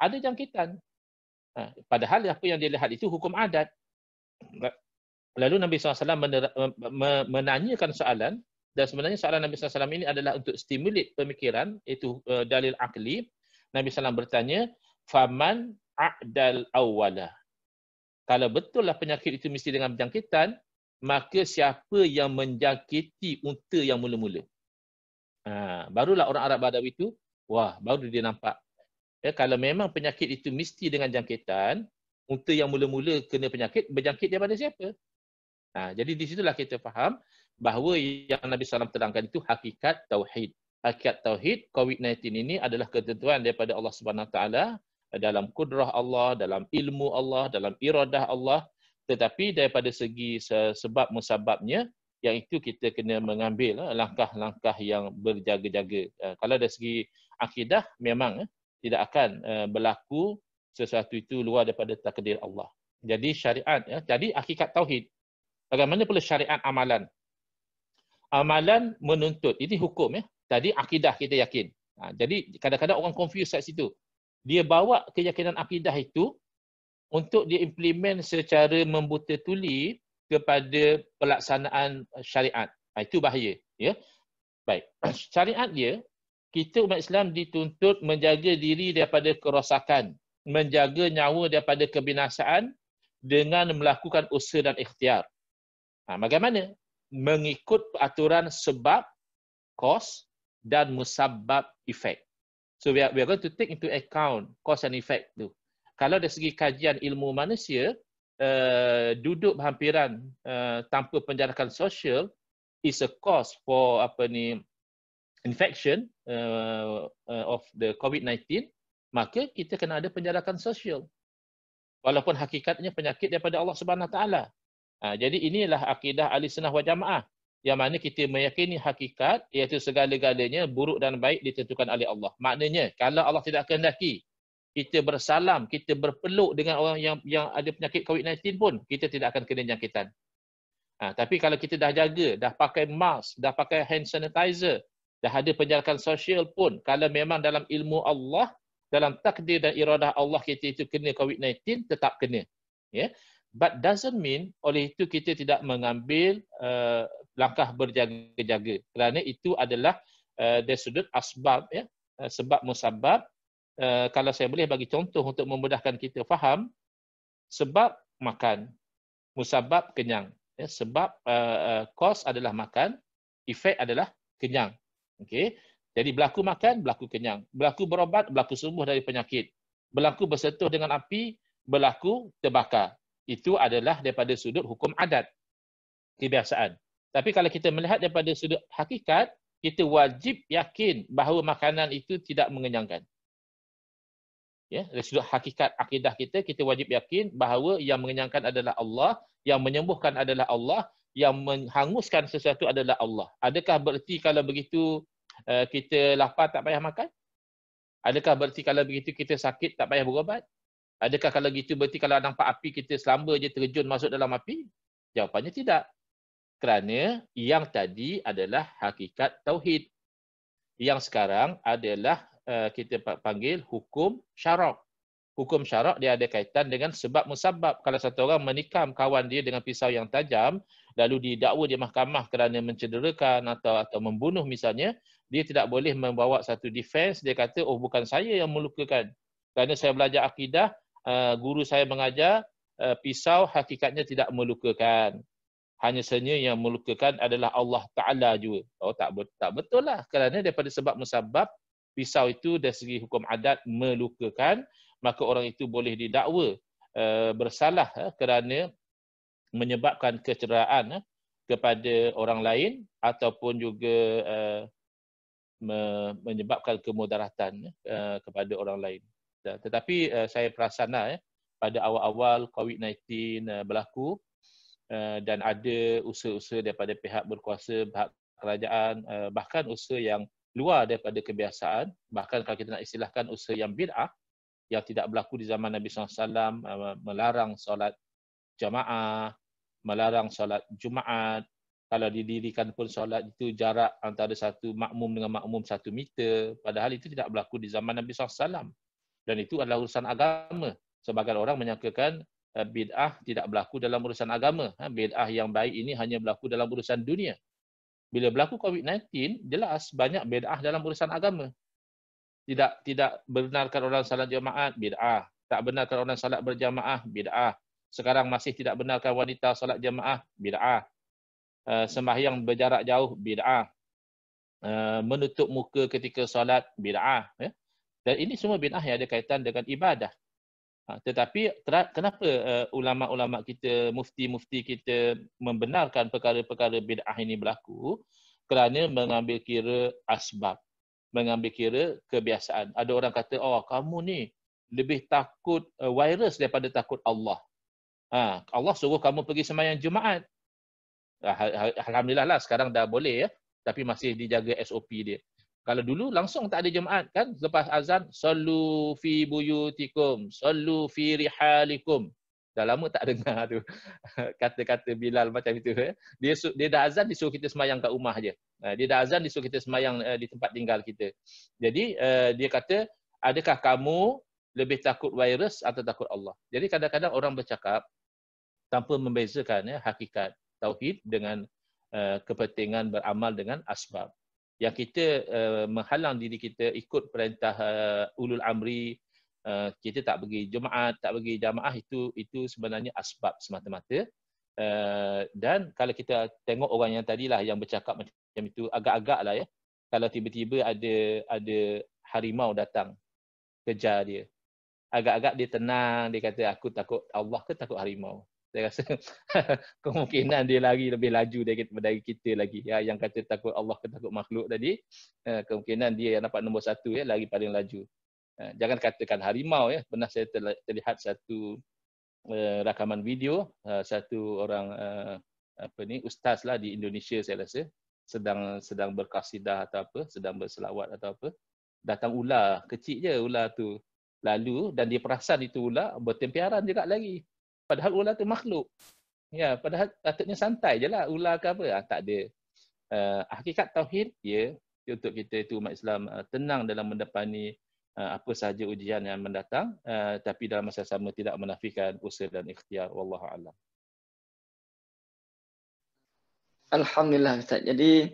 ada jangkitan. Ha, padahal apa yang dia lihat itu hukum adat. Lalu Nabi SAW menanyakan soalan dan sebenarnya soalan Nabi SAW ini adalah untuk stimulit pemikiran itu uh, dalil akli. Nabi SAW bertanya, Faman a'dal awwala. Kalau betullah penyakit itu mesti dengan jangkitan, maka siapa yang menjangkiti unta yang mula-mula. Ha, barulah orang Arab Badawi itu, wah, baru dia nampak. Ya, kalau memang penyakit itu mesti dengan jangkitan, unta yang mula-mula kena penyakit, berjangkit pada siapa? Ha, jadi di situlah kita faham bahawa yang Nabi SAW terangkan itu hakikat tauhid. Hakikat tauhid COVID-19 ini adalah ketentuan daripada Allah Subhanahu Wa Taala dalam kudrah Allah, dalam ilmu Allah, dalam iradah Allah tetapi daripada segi sebab musababnya yang itu kita kena mengambil eh, langkah-langkah yang berjaga-jaga eh, kalau dari segi akidah memang eh, tidak akan berlaku sesuatu itu luar daripada takdir Allah jadi syariat ya jadi hakikat tauhid bagaimana pula syariat amalan amalan menuntut ini hukum ya tadi akidah kita yakin ha, jadi kadang-kadang orang confuse kat situ dia bawa keyakinan akidah itu untuk diimplement secara membuta tuli kepada pelaksanaan eh, syariat. Ha, itu bahaya. Ya? Baik. Syariat dia, kita umat Islam dituntut menjaga diri daripada kerosakan, menjaga nyawa daripada kebinasaan dengan melakukan usaha dan ikhtiar. Ha, bagaimana? Mengikut aturan sebab, kos dan musabab efek. So we are, we are going to take into account cause and effect tu kalau dari segi kajian ilmu manusia uh, duduk berhampiran uh, tanpa penjarakan sosial is a cause for apa ni infection uh, uh, of the COVID-19 maka kita kena ada penjarakan sosial walaupun hakikatnya penyakit daripada Allah Subhanahu taala ha, jadi inilah akidah ahli sunnah wal yang mana kita meyakini hakikat iaitu segala-galanya buruk dan baik ditentukan oleh Allah maknanya kalau Allah tidak kehendaki kita bersalam, kita berpeluk dengan orang yang yang ada penyakit COVID-19 pun, kita tidak akan kena jangkitan. Ha, tapi kalau kita dah jaga, dah pakai mask, dah pakai hand sanitizer, dah ada penjarakan sosial pun, kalau memang dalam ilmu Allah, dalam takdir dan iradah Allah kita itu kena COVID-19, tetap kena. Yeah? But doesn't mean oleh itu kita tidak mengambil uh, langkah berjaga-jaga. Kerana itu adalah uh, dari sudut asbab, ya? Yeah? Uh, sebab musabab Eh, kalau saya boleh bagi contoh untuk memudahkan kita faham sebab makan musabab kenyang ya sebab eh, eh, kos uh, uh, adalah makan efek adalah kenyang okey jadi berlaku makan berlaku kenyang berlaku berobat berlaku sembuh dari penyakit berlaku bersentuh dengan api berlaku terbakar itu adalah daripada sudut hukum adat kebiasaan tapi kalau kita melihat daripada sudut hakikat kita wajib yakin bahawa makanan itu tidak mengenyangkan ya dari sudut hakikat akidah kita kita wajib yakin bahawa yang mengenyangkan adalah Allah yang menyembuhkan adalah Allah yang menghanguskan sesuatu adalah Allah adakah bererti kalau begitu eh, kita lapar tak payah makan adakah bererti kalau begitu kita sakit tak payah berobat? adakah kalau begitu bererti kalau nampak api kita selamba je terjun masuk dalam api jawapannya tidak kerana yang tadi adalah hakikat tauhid yang sekarang adalah Eh, kita panggil hukum syarak. Hukum syarak dia ada kaitan dengan sebab musabab. Kalau satu orang menikam kawan dia dengan pisau yang tajam, lalu didakwa di mahkamah kerana mencederakan atau atau membunuh misalnya, dia tidak boleh membawa satu defense. Dia kata, oh bukan saya yang melukakan. Kerana saya belajar akidah, eh, guru saya mengajar, eh, pisau hakikatnya tidak melukakan. Hanya sahaja yang melukakan adalah Allah Ta'ala juga. Oh tak, tak betul lah. Kerana daripada sebab musabab, pisau itu dari segi hukum adat melukakan maka orang itu boleh didakwa eh, bersalah eh, kerana menyebabkan kecederaan eh, kepada orang lain ataupun juga menyebabkan kemudaratan kepada orang lain. Tetapi saya perasan lah, pada awal-awal COVID-19 berlaku dan ada usaha-usaha daripada pihak berkuasa, pihak kerajaan, bahkan usaha yang luar daripada kebiasaan bahkan kalau kita nak istilahkan usaha yang bid'ah yang tidak berlaku di zaman Nabi Alaihi Wasallam, uh, melarang solat jamaah melarang solat Jumaat kalau didirikan pun solat itu jarak antara satu makmum dengan makmum satu meter padahal itu tidak berlaku di zaman Nabi Alaihi Wasallam. dan itu adalah urusan agama sebagian orang menyangkakan uh, bid'ah tidak berlaku dalam urusan agama ha, bid'ah yang baik ini hanya berlaku dalam urusan dunia bila berlaku COVID-19, jelas banyak bid'ah dalam urusan agama. Tidak tidak benarkan orang salat jemaat, bid'ah. Tak benarkan orang salat berjamaah, bid'ah. Sekarang masih tidak benarkan wanita salat jemaah, bid'ah. Uh, sembahyang berjarak jauh, bid'ah. Uh, menutup muka ketika salat, bid'ah. Ya. Dan ini semua bid'ah yang ada kaitan dengan ibadah. Ha, tetapi kenapa uh, ulama-ulama kita, mufti-mufti kita membenarkan perkara-perkara bid'ah ini berlaku? Kerana mengambil kira asbab, mengambil kira kebiasaan. Ada orang kata, oh kamu ni lebih takut uh, virus daripada takut Allah. Ha, Allah suruh kamu pergi semayang Jumaat. Ha, ha, ha, Alhamdulillah lah sekarang dah boleh ya. Tapi masih dijaga SOP dia. Kalau dulu langsung tak ada jemaat kan lepas azan sallu fi buyutikum sallu fi rihalikum dah lama tak dengar tu kata-kata Bilal macam itu ya. dia dia dah azan disuruh kita semayang kat rumah je ha, dia dah azan disuruh kita semayang eh, di tempat tinggal kita jadi eh, dia kata adakah kamu lebih takut virus atau takut Allah jadi kadang-kadang orang bercakap tanpa membezakan ya, hakikat tauhid dengan kepentingan beramal dengan asbab yang kita uh, menghalang diri kita ikut perintah uh, ulul amri uh, kita tak pergi jemaat tak pergi jamaah itu itu sebenarnya asbab semata-mata uh, dan kalau kita tengok orang yang tadilah yang bercakap macam itu agak-agak lah ya kalau tiba-tiba ada ada harimau datang kejar dia agak-agak dia tenang dia kata aku takut Allah ke takut harimau saya rasa kemungkinan dia lari lebih laju daripada dari kita lagi. Ya, yang kata takut Allah ke takut makhluk tadi, ya, kemungkinan dia yang dapat nombor satu ya, lari paling laju. Ya, jangan katakan harimau ya. Pernah saya terlihat satu ya, rakaman video satu orang apa ni ustaz lah di Indonesia saya rasa sedang sedang berkasidah atau apa, sedang berselawat atau apa. Datang ular, kecil je ular tu lalu dan dia perasan itu ular bertempiaran juga lagi Padahal ular tu makhluk. Ya, padahal patutnya santai je lah. Ular ke apa? Ah, tak ada. Uh, hakikat tauhid, ya. Yeah, untuk kita itu umat Islam uh, tenang dalam mendepani uh, eh, apa sahaja ujian yang mendatang. Uh, tapi dalam masa sama tidak menafikan usaha dan ikhtiar. Wallahualam. Alhamdulillah Ustaz. Jadi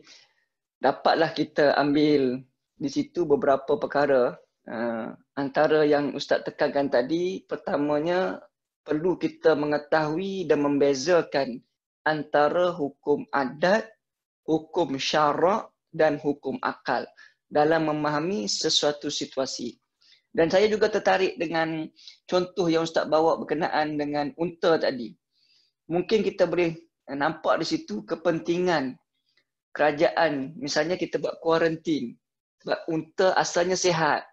dapatlah kita ambil di situ beberapa perkara uh, antara yang Ustaz tekankan tadi pertamanya perlu kita mengetahui dan membezakan antara hukum adat, hukum syarak dan hukum akal dalam memahami sesuatu situasi. Dan saya juga tertarik dengan contoh yang Ustaz bawa berkenaan dengan unta tadi. Mungkin kita boleh nampak di situ kepentingan kerajaan. Misalnya kita buat kuarantin. Sebab unta asalnya sehat,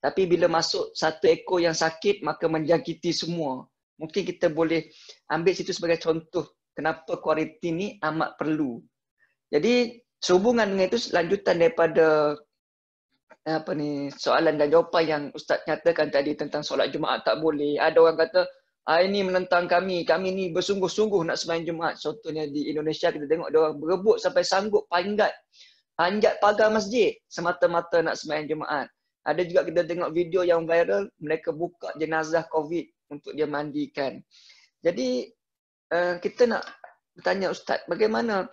Tapi bila masuk satu ekor yang sakit, maka menjangkiti semua mungkin kita boleh ambil situ sebagai contoh kenapa kualiti ni amat perlu. Jadi sehubungan dengan itu lanjutan daripada eh, apa ni soalan dan jawapan yang ustaz nyatakan tadi tentang solat Jumaat tak boleh. Ada orang kata ah, ini menentang kami. Kami ni bersungguh-sungguh nak sembahyang Jumaat. Contohnya di Indonesia kita tengok ada orang berebut sampai sanggup panggat panjat pagar masjid semata-mata nak sembahyang Jumaat. Ada juga kita tengok video yang viral mereka buka jenazah COVID untuk dia mandikan. Jadi uh, kita nak bertanya Ustaz, bagaimana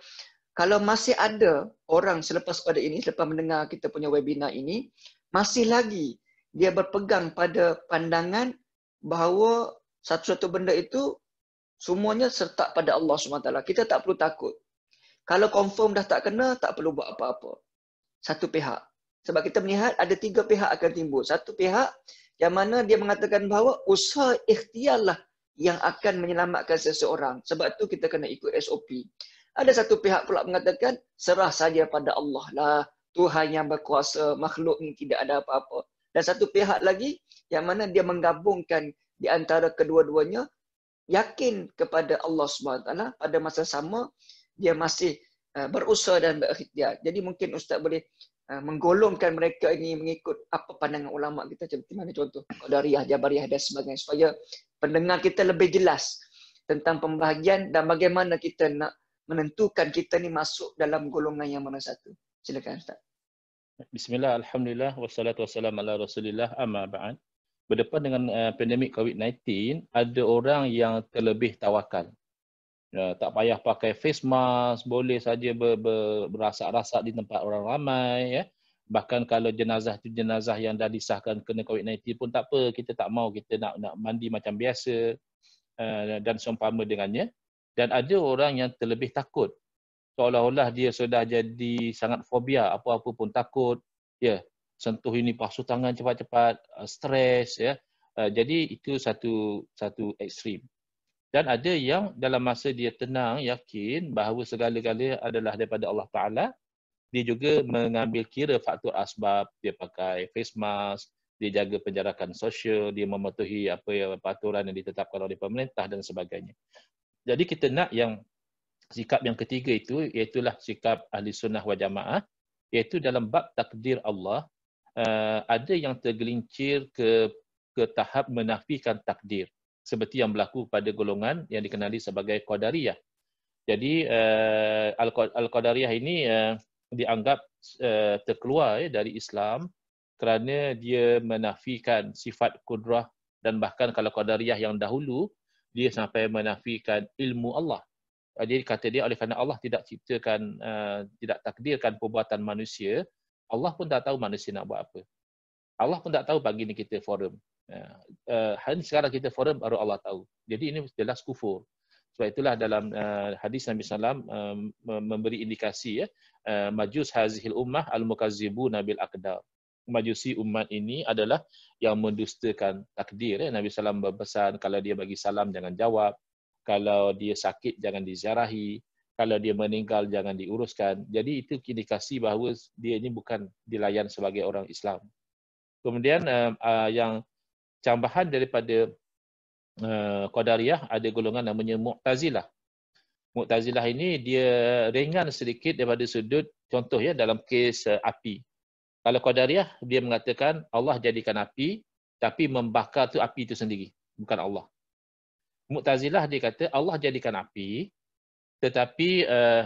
kalau masih ada orang selepas pada ini, selepas mendengar kita punya webinar ini, masih lagi dia berpegang pada pandangan bahawa satu-satu benda itu semuanya serta pada Allah SWT. Kita tak perlu takut. Kalau confirm dah tak kena, tak perlu buat apa-apa. Satu pihak. Sebab kita melihat ada tiga pihak akan timbul. Satu pihak yang mana dia mengatakan bahawa usaha ikhtiarlah yang akan menyelamatkan seseorang. Sebab tu kita kena ikut SOP. Ada satu pihak pula mengatakan serah saja pada Allah lah. Tuhan yang berkuasa, makhluk ni tidak ada apa-apa. Dan satu pihak lagi yang mana dia menggabungkan di antara kedua-duanya yakin kepada Allah SWT pada masa sama dia masih eh, berusaha dan berikhtiar. Jadi mungkin Ustaz boleh Eh, menggolongkan mereka ini mengikut apa pandangan ulama kita seperti mana contoh qadariyah jabariyah dan sebagainya supaya pendengar kita lebih jelas tentang pembahagian dan bagaimana kita nak menentukan kita ni masuk dalam golongan yang mana satu silakan ustaz bismillah alhamdulillah wassalatu wassalamu ala rasulillah amma ba'd berdepan dengan eh, pandemik covid-19 ada orang yang terlebih tawakal Ya, tak payah pakai face mask, boleh saja ber, ber, berasak-rasak di tempat orang ramai ya. Bahkan kalau jenazah tu jenazah yang dah disahkan kena COVID-19 pun tak apa, kita tak mau kita nak nak mandi macam biasa uh, dan seumpama dengannya. Dan ada orang yang terlebih takut. Seolah-olah dia sudah jadi sangat fobia apa-apa pun takut. Ya, yeah. sentuh ini pasu tangan cepat-cepat, uh, stres ya. Yeah. Uh, jadi itu satu satu ekstrim dan ada yang dalam masa dia tenang yakin bahawa segala-galanya adalah daripada Allah Taala dia juga mengambil kira faktor asbab dia pakai face mask dia jaga penjarakan sosial dia mematuhi apa yang peraturan yang ditetapkan oleh pemerintah dan sebagainya jadi kita nak yang sikap yang ketiga itu iaitulah sikap ahli sunnah wal jamaah iaitu dalam bab takdir Allah eh, ada yang tergelincir ke ke tahap menafikan takdir seperti yang berlaku pada golongan yang dikenali sebagai Qadariyah. Jadi uh, Al-Qadariyah ini uh, dianggap uh, terkeluar uh, dari Islam kerana dia menafikan sifat kudrah dan bahkan kalau Qadariyah yang dahulu, dia sampai menafikan ilmu Allah. Jadi kata dia oleh kerana Allah tidak ciptakan, uh, tidak takdirkan perbuatan manusia, Allah pun tak tahu manusia nak buat apa. Allah pun tak tahu bagi ni kita forum. Ya. Eh, hari sekarang kita forum baru Allah tahu. Jadi ini jelas kufur. Sebab itulah dalam eh, hadis Nabi Sallam eh, memberi indikasi ya majus hazihil ummah al mukazibu nabil akdal. Majusi umat ini adalah yang mendustakan takdir. Ya. Nabi Sallam berpesan kalau dia bagi salam jangan jawab, kalau dia sakit jangan diziarahi, kalau dia meninggal jangan diuruskan. Jadi itu indikasi bahawa dia ini bukan dilayan sebagai orang Islam. Kemudian yang cambahan daripada uh, Qadariyah ada golongan namanya Mu'tazilah. Mu'tazilah ini dia ringan sedikit daripada sudut contoh ya dalam kes uh, api. Kalau Qadariyah dia mengatakan Allah jadikan api tapi membakar tu api itu sendiri bukan Allah. Mu'tazilah dia kata Allah jadikan api tetapi uh,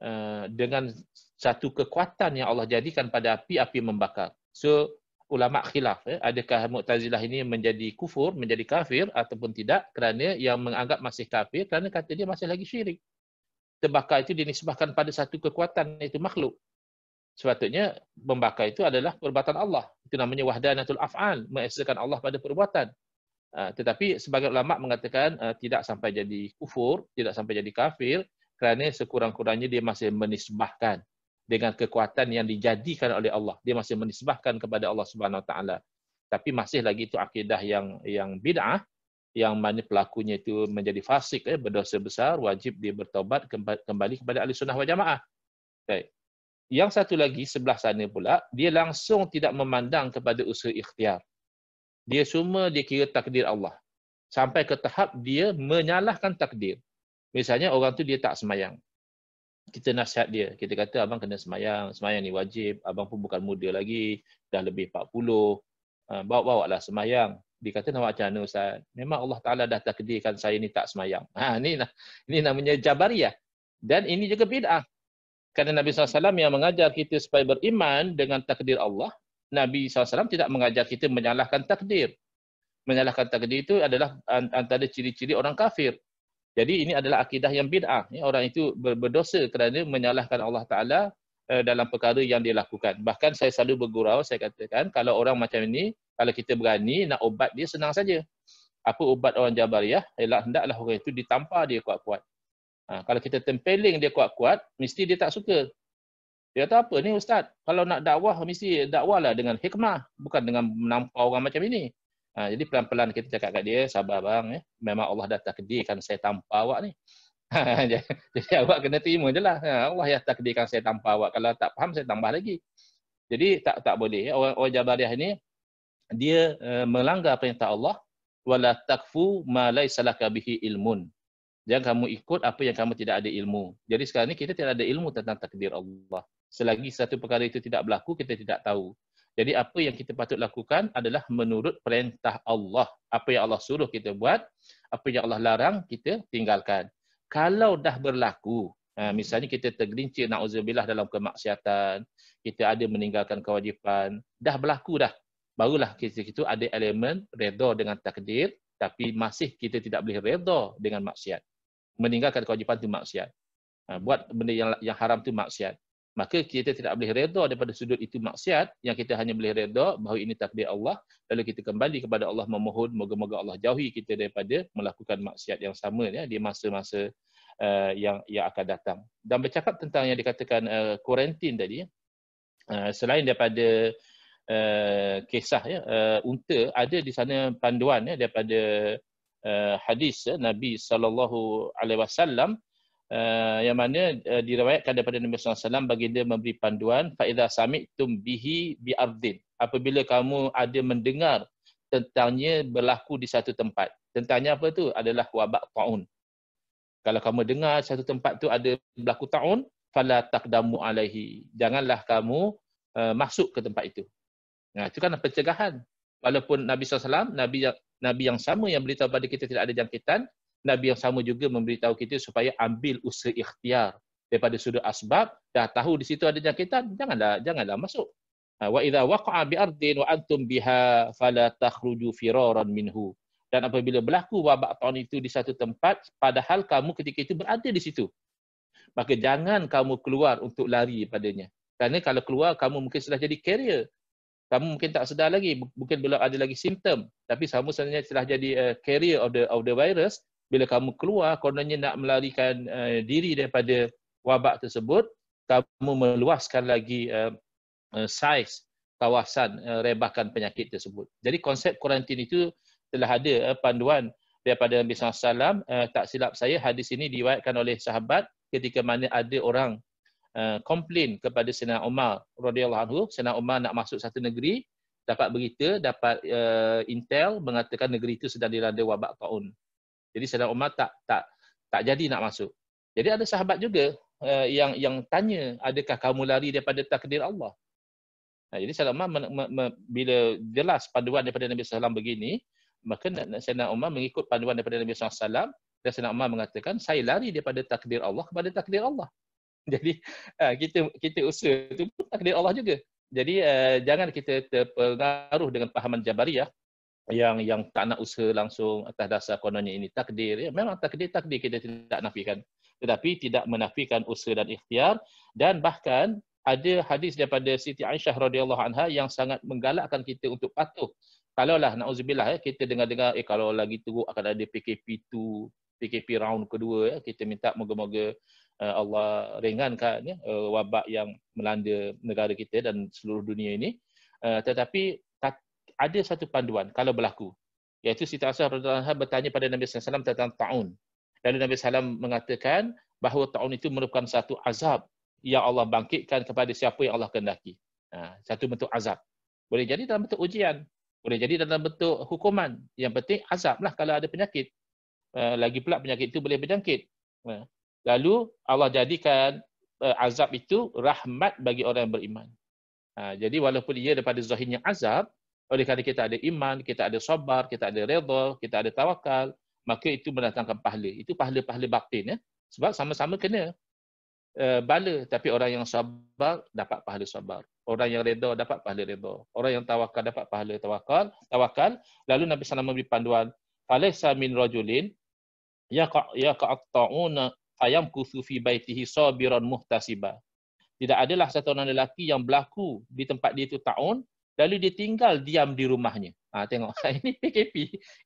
uh, dengan satu kekuatan yang Allah jadikan pada api api membakar. So ulama khilaf ya. adakah mu'tazilah ini menjadi kufur menjadi kafir ataupun tidak kerana yang menganggap masih kafir kerana kata dia masih lagi syirik terbakar itu dinisbahkan pada satu kekuatan iaitu makhluk sepatutnya membakar itu adalah perbuatan Allah itu namanya wahdanatul af'al mengesakan Allah pada perbuatan uh, tetapi sebagai ulama mengatakan uh, tidak sampai jadi kufur tidak sampai jadi kafir kerana sekurang-kurangnya dia masih menisbahkan dengan kekuatan yang dijadikan oleh Allah. Dia masih menisbahkan kepada Allah Subhanahu Wa Taala. Tapi masih lagi itu akidah yang yang bid'ah yang mana pelakunya itu menjadi fasik eh, berdosa besar wajib dia bertobat kembali kepada ahli sunnah wal jamaah. Okay. Yang satu lagi sebelah sana pula dia langsung tidak memandang kepada usaha ikhtiar. Dia semua dia kira takdir Allah. Sampai ke tahap dia menyalahkan takdir. Misalnya orang tu dia tak semayang kita nasihat dia. Kita kata abang kena semayang. Semayang ni wajib. Abang pun bukan muda lagi. Dah lebih 40. Ah, Bawa-bawa lah semayang. Dia kata nama macam mana Ustaz? Memang Allah Ta'ala dah takdirkan saya ni tak semayang. Ha, ini, ini namanya Jabariyah. Dan ini juga bid'ah. Kerana Nabi SAW yang mengajar kita supaya beriman dengan takdir Allah, Nabi SAW tidak mengajar kita menyalahkan takdir. Menyalahkan takdir itu adalah antara ciri-ciri orang kafir. Jadi ini adalah akidah yang bid'ah. Orang itu berdosa kerana menyalahkan Allah Ta'ala eh, dalam perkara yang dia lakukan. Bahkan saya selalu bergurau, saya katakan kalau orang macam ini, kalau kita berani nak ubat dia senang saja. Apa ubat orang Jabariyah? Ialah hendaklah orang itu ditampar dia kuat-kuat. Ha, kalau kita tempeling dia kuat-kuat, mesti dia tak suka. Dia kata apa ni Ustaz? Kalau nak dakwah, mesti dakwahlah dengan hikmah. Bukan dengan menampar orang macam ini. Ha, jadi pelan-pelan kita cakap kat dia, sabar bang. Ya. Memang Allah dah takdirkan saya tanpa awak ni. jadi awak kena terima je lah. Ha, Allah yang takdirkan saya tanpa awak. Kalau tak faham, saya tambah lagi. Jadi tak tak boleh. Ya. Orang, orang Jabariah ni, dia uh, melanggar perintah Allah. Wala takfu ma laysalaka bihi ilmun. Jangan kamu ikut apa yang kamu tidak ada ilmu. Jadi sekarang ni kita tidak ada ilmu tentang takdir Allah. Selagi satu perkara itu tidak berlaku, kita tidak tahu. Jadi apa yang kita patut lakukan adalah menurut perintah Allah. Apa yang Allah suruh kita buat, apa yang Allah larang kita tinggalkan. Kalau dah berlaku, ha, misalnya kita tergelincir na'udzubillah dalam kemaksiatan, kita ada meninggalkan kewajipan, dah berlaku dah. Barulah kita itu ada elemen redor dengan takdir, tapi masih kita tidak boleh redor dengan maksiat. Meninggalkan kewajipan itu maksiat. Ha, buat benda yang haram itu maksiat maka kita tidak boleh reda daripada sudut itu maksiat yang kita hanya boleh reda bahawa ini takdir Allah lalu kita kembali kepada Allah memohon moga-moga Allah jauhi kita daripada melakukan maksiat yang sama ya di masa-masa uh, yang yang akan datang dan bercakap tentang yang dikatakan eh, kuarantin uh, tadi uh, selain daripada uh, kisah ya uh, unta ada di sana panduan ya daripada uh, hadis ya, Nabi sallallahu alaihi wasallam Eh, yang mana uh, diriwayatkan daripada Nabi sallallahu alaihi wasallam baginda memberi panduan fa iza sami'tum bihi bi ardin apabila kamu ada mendengar tentangnya berlaku di satu tempat tentangnya apa tu adalah wabak taun kalau kamu dengar satu tempat tu ada berlaku taun fala taqdamu alaihi janganlah kamu uh, masuk ke tempat itu nah itu kan pencegahan walaupun Nabi sallallahu alaihi wasallam nabi yang nabi yang sama yang beritahu pada kita tidak ada jangkitan Nabi yang sama juga memberitahu kita supaya ambil usaha ikhtiar daripada sudut asbab dah tahu di situ ada jangkitan janganlah janganlah masuk ha, wa idza waqa'a bi ardin wa antum biha fala takhruju firaran minhu dan apabila berlaku wabak tahun itu di satu tempat padahal kamu ketika itu berada di situ maka jangan kamu keluar untuk lari padanya kerana kalau keluar kamu mungkin sudah jadi carrier kamu mungkin tak sedar lagi mungkin belum ada lagi simptom tapi sama sebenarnya telah jadi eh, carrier of the of the virus bila kamu keluar kononnya nak melarikan uh, diri daripada wabak tersebut kamu meluaskan lagi uh, uh, saiz kawasan uh, rebahkan penyakit tersebut jadi konsep kuarantin itu telah ada uh, panduan daripada Nabi SAW uh, tak silap saya hadis ini diriwayatkan oleh sahabat ketika mana ada orang uh, komplain kepada Sena Umar radhiyallahu anhu Sina Umar nak masuk satu negeri dapat berita dapat uh, intel mengatakan negeri itu sedang dilanda wabak kaun. Jadi Saidina Umar tak tak tak jadi nak masuk. Jadi ada sahabat juga uh, yang yang tanya, adakah kamu lari daripada takdir Allah? Nah, jadi Saidina Umar bila jelas panduan daripada Nabi Sallam begini, maka Saidina Umar mengikut panduan daripada Nabi Sallam dan Saidina Umar mengatakan, saya lari daripada takdir Allah kepada takdir Allah. Jadi uh, kita kita usul itu takdir Allah juga. Jadi uh, jangan kita terpengaruh dengan pahaman Jabariyah yang yang tak nak usaha langsung atas dasar kononnya ini takdir ya memang takdir takdir kita tidak nafikan tetapi tidak menafikan usaha dan ikhtiar dan bahkan ada hadis daripada Siti Aisyah radhiyallahu anha yang sangat menggalakkan kita untuk patuh kalau lah naudzubillah ya kita dengar-dengar eh kalau lagi teruk akan ada PKP 2 PKP round kedua ya kita minta moga-moga eh, Allah ringankan ya eh, wabak yang melanda negara kita dan seluruh dunia ini eh, tetapi ada satu panduan kalau berlaku. Iaitu Siti Aisyah radhiyallahu bertanya pada Nabi SAW tentang taun. Lalu Nabi SAW mengatakan bahawa taun itu merupakan satu azab yang Allah bangkitkan kepada siapa yang Allah kehendaki. Ha, satu bentuk azab. Boleh jadi dalam bentuk ujian. Boleh jadi dalam bentuk hukuman. Yang penting azablah kalau ada penyakit. Ha, lagi pula penyakit itu boleh berjangkit. Ha, lalu Allah jadikan e, azab itu rahmat bagi orang yang beriman. jadi walaupun ia daripada zahirnya azab, oleh kerana kita ada iman, kita ada sabar, kita ada redha, kita ada tawakal, maka itu mendatangkan pahala. Itu pahala-pahala baktin ya. Sebab sama-sama kena uh, bala. Tapi orang yang sabar dapat pahala sabar. Orang yang redha dapat pahala redha. Orang yang tawakal dapat pahala tawakal. tawakal. Lalu Nabi SAW memberi panduan. Falaysa min rajulin yaqa'ta'una ayam kuthu fi baitihi sabiran muhtasiba. Tidak adalah satu orang lelaki yang berlaku di tempat dia itu ta'un, lalu dia tinggal diam di rumahnya. Ha, tengok, ini PKP,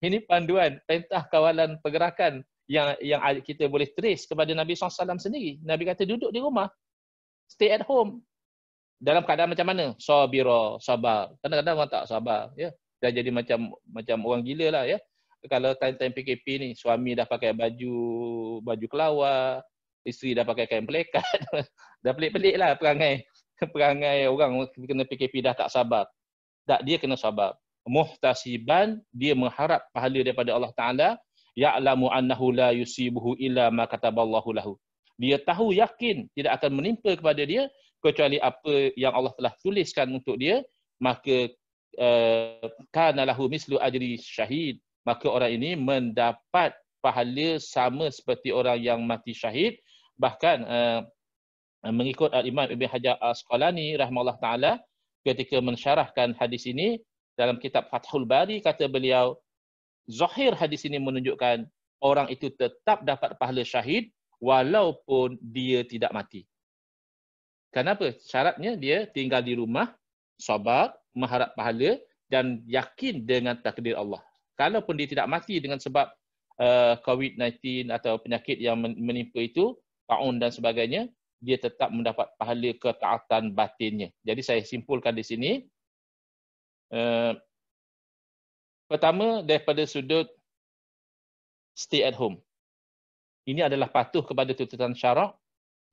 ini panduan perintah kawalan pergerakan yang yang kita boleh trace kepada Nabi SAW sendiri. Nabi kata duduk di rumah, stay at home. Dalam keadaan macam mana? Sabira, sabar. Kadang-kadang orang tak sabar. Ya. Dah jadi macam macam orang gila lah. Ya. Kalau time-time PKP ni, suami dah pakai baju baju kelawar, isteri dah pakai kain pelekat. dah pelik-pelik lah perangai. Perangai orang kena PKP dah tak sabar tak dia kena sabar muhtasiban dia mengharap pahala daripada Allah taala ya'lamu annahu la yusibuhu illa ma kataballahu lahu dia tahu yakin tidak akan menimpa kepada dia kecuali apa yang Allah telah tuliskan untuk dia maka eh, kana lahu mislu ajri syahid maka orang ini mendapat pahala sama seperti orang yang mati syahid bahkan eh, mengikut al-imam ibn hajar asqalani rahimahullah taala ketika mensyarahkan hadis ini dalam kitab Fathul Bari kata beliau zahir hadis ini menunjukkan orang itu tetap dapat pahala syahid walaupun dia tidak mati. Kenapa? Syaratnya dia tinggal di rumah, sabar, mengharap pahala dan yakin dengan takdir Allah. Kalaupun dia tidak mati dengan sebab uh, COVID-19 atau penyakit yang menimpa itu, taun dan sebagainya, dia tetap mendapat pahala ketaatan batinnya. Jadi saya simpulkan di sini. Eh, pertama, daripada sudut stay at home. Ini adalah patuh kepada tuntutan syarak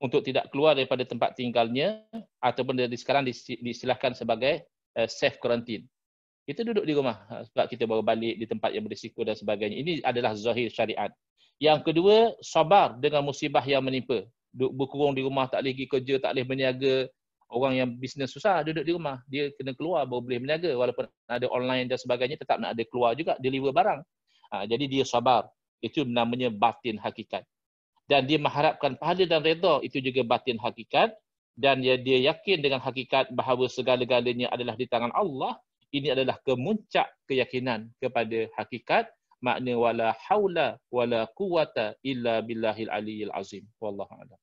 untuk tidak keluar daripada tempat tinggalnya ataupun dari sekarang disilahkan sebagai eh, safe quarantine. Kita duduk di rumah eh, sebab kita baru balik di tempat yang berisiko dan sebagainya. Ini adalah zahir syariat. Yang kedua, sabar dengan musibah yang menimpa duduk berkurung di rumah tak boleh pergi kerja tak boleh berniaga orang yang bisnes susah duduk di rumah dia kena keluar baru boleh berniaga walaupun ada online dan sebagainya tetap nak ada keluar juga deliver barang ha, jadi dia sabar itu namanya batin hakikat dan dia mengharapkan pahala dan redha itu juga batin hakikat dan dia, ya, dia yakin dengan hakikat bahawa segala-galanya adalah di tangan Allah ini adalah kemuncak keyakinan kepada hakikat makna wala haula wala quwata illa billahil aliyil azim wallahu a'lam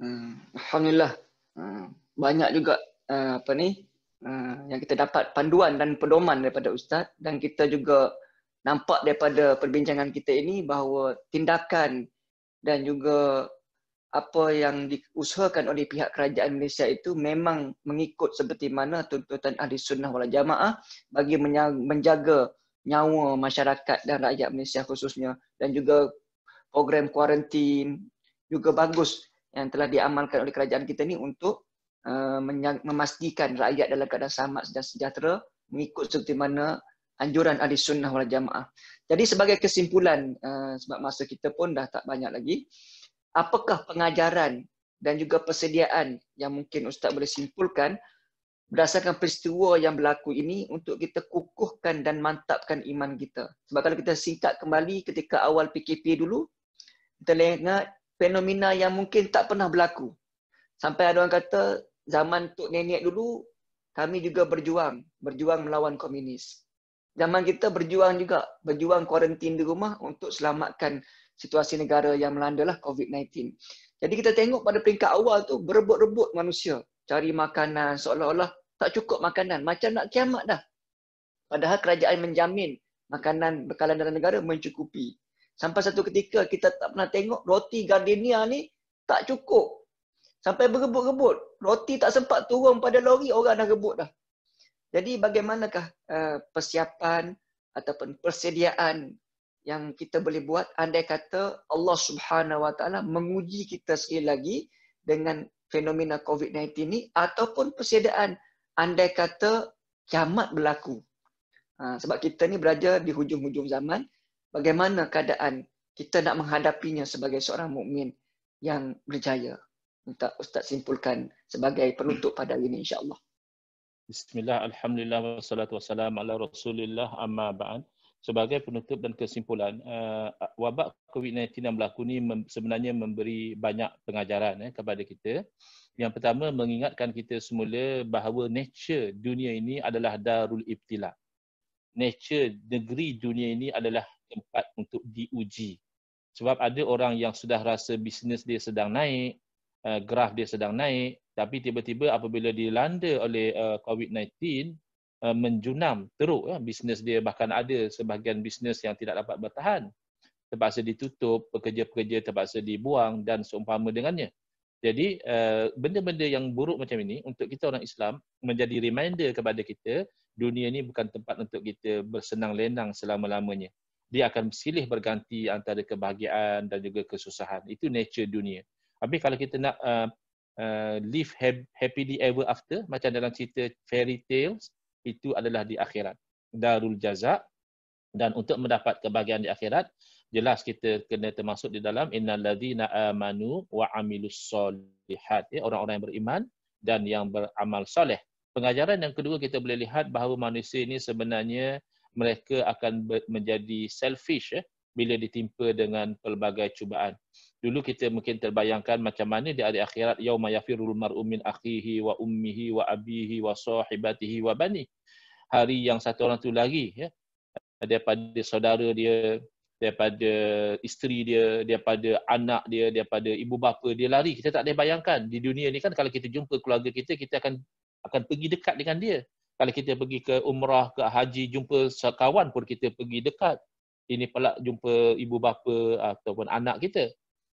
Hmm, Alhamdulillah. Hmm, banyak juga uh, apa ni uh, yang kita dapat panduan dan pedoman daripada Ustaz dan kita juga nampak daripada perbincangan kita ini bahawa tindakan dan juga apa yang diusahakan oleh pihak kerajaan Malaysia itu memang mengikut seperti mana tuntutan ahli sunnah wal jamaah bagi menjaga nyawa masyarakat dan rakyat Malaysia khususnya dan juga program kuarantin juga bagus yang telah diamalkan oleh kerajaan kita ni untuk eh, memastikan rakyat dalam keadaan selamat dan sejahtera mengikut seperti mana anjuran ahli sunnah wal jamaah. Jadi sebagai kesimpulan eh, sebab masa kita pun dah tak banyak lagi, apakah pengajaran dan juga persediaan yang mungkin Ustaz boleh simpulkan berdasarkan peristiwa yang berlaku ini untuk kita kukuhkan dan mantapkan iman kita. Sebab kalau kita singkat kembali ketika awal PKP dulu, kita ingat fenomena yang mungkin tak pernah berlaku. Sampai ada orang kata, zaman Tok Nenek dulu, kami juga berjuang. Berjuang melawan komunis. Zaman kita berjuang juga. Berjuang kuarantin di rumah untuk selamatkan situasi negara yang melandalah COVID-19. Jadi kita tengok pada peringkat awal tu, berebut-rebut manusia. Cari makanan, seolah-olah tak cukup makanan. Macam nak kiamat dah. Padahal kerajaan menjamin makanan bekalan dalam negara mencukupi. Sampai satu ketika kita tak pernah tengok roti gardenia ni tak cukup. Sampai berebut-rebut. Roti tak sempat turun pada lori, orang dah rebut dah. Jadi bagaimanakah eh, persiapan ataupun persediaan yang kita boleh buat andai kata Allah Subhanahu Wa Taala menguji kita sekali lagi dengan fenomena COVID-19 ni ataupun persediaan andai kata kiamat berlaku. Ha, sebab kita ni berada di hujung-hujung zaman, bagaimana keadaan kita nak menghadapinya sebagai seorang mukmin yang berjaya. Untuk ustaz simpulkan sebagai penutup pada hari ini insya-Allah. Bismillah, alhamdulillah wassalatu wassalamu ala Rasulillah amma ba'an. Sebagai penutup dan kesimpulan, eh, wabak COVID-19 yang berlaku ini sebenarnya memberi banyak pengajaran eh, kepada kita. Yang pertama, mengingatkan kita semula bahawa nature dunia ini adalah darul ibtila. Nature negeri dunia ini adalah tempat untuk diuji. Sebab ada orang yang sudah rasa bisnes dia sedang naik, uh, graf dia sedang naik, tapi tiba-tiba apabila dilanda oleh uh, eh, COVID-19, uh, eh, menjunam teruk uh, bisnes dia. Bahkan ada sebahagian bisnes yang tidak dapat bertahan. Terpaksa ditutup, pekerja-pekerja terpaksa dibuang dan seumpama dengannya. Jadi uh, benda-benda yang buruk macam ini untuk kita orang Islam menjadi reminder kepada kita dunia ini bukan tempat untuk kita bersenang-lenang selama-lamanya dia akan silih berganti antara kebahagiaan dan juga kesusahan. Itu nature dunia. Tapi kalau kita nak uh, uh, live ha- happily ever after, macam dalam cerita fairy tales, itu adalah di akhirat. Darul jazak. Dan untuk mendapat kebahagiaan di akhirat, jelas kita kena termasuk di dalam innal ladzina amanu wa solihat. Ya, orang-orang yang beriman dan yang beramal soleh. Pengajaran yang kedua kita boleh lihat bahawa manusia ini sebenarnya mereka akan menjadi selfish eh, bila ditimpa dengan pelbagai cubaan. Dulu kita mungkin terbayangkan macam mana di hari akhirat yauma yafirul mar'u min akhihi wa ummihi wa abihi wa sahibatihi wa bani. Hari yang satu orang tu lari ya daripada saudara dia, daripada isteri dia, daripada anak dia, daripada ibu bapa dia lari. Kita tak boleh bayangkan di dunia ni kan kalau kita jumpa keluarga kita kita akan akan pergi dekat dengan dia kalau kita pergi ke umrah, ke haji, jumpa kawan pun kita pergi dekat. Ini pula jumpa ibu bapa ataupun anak kita.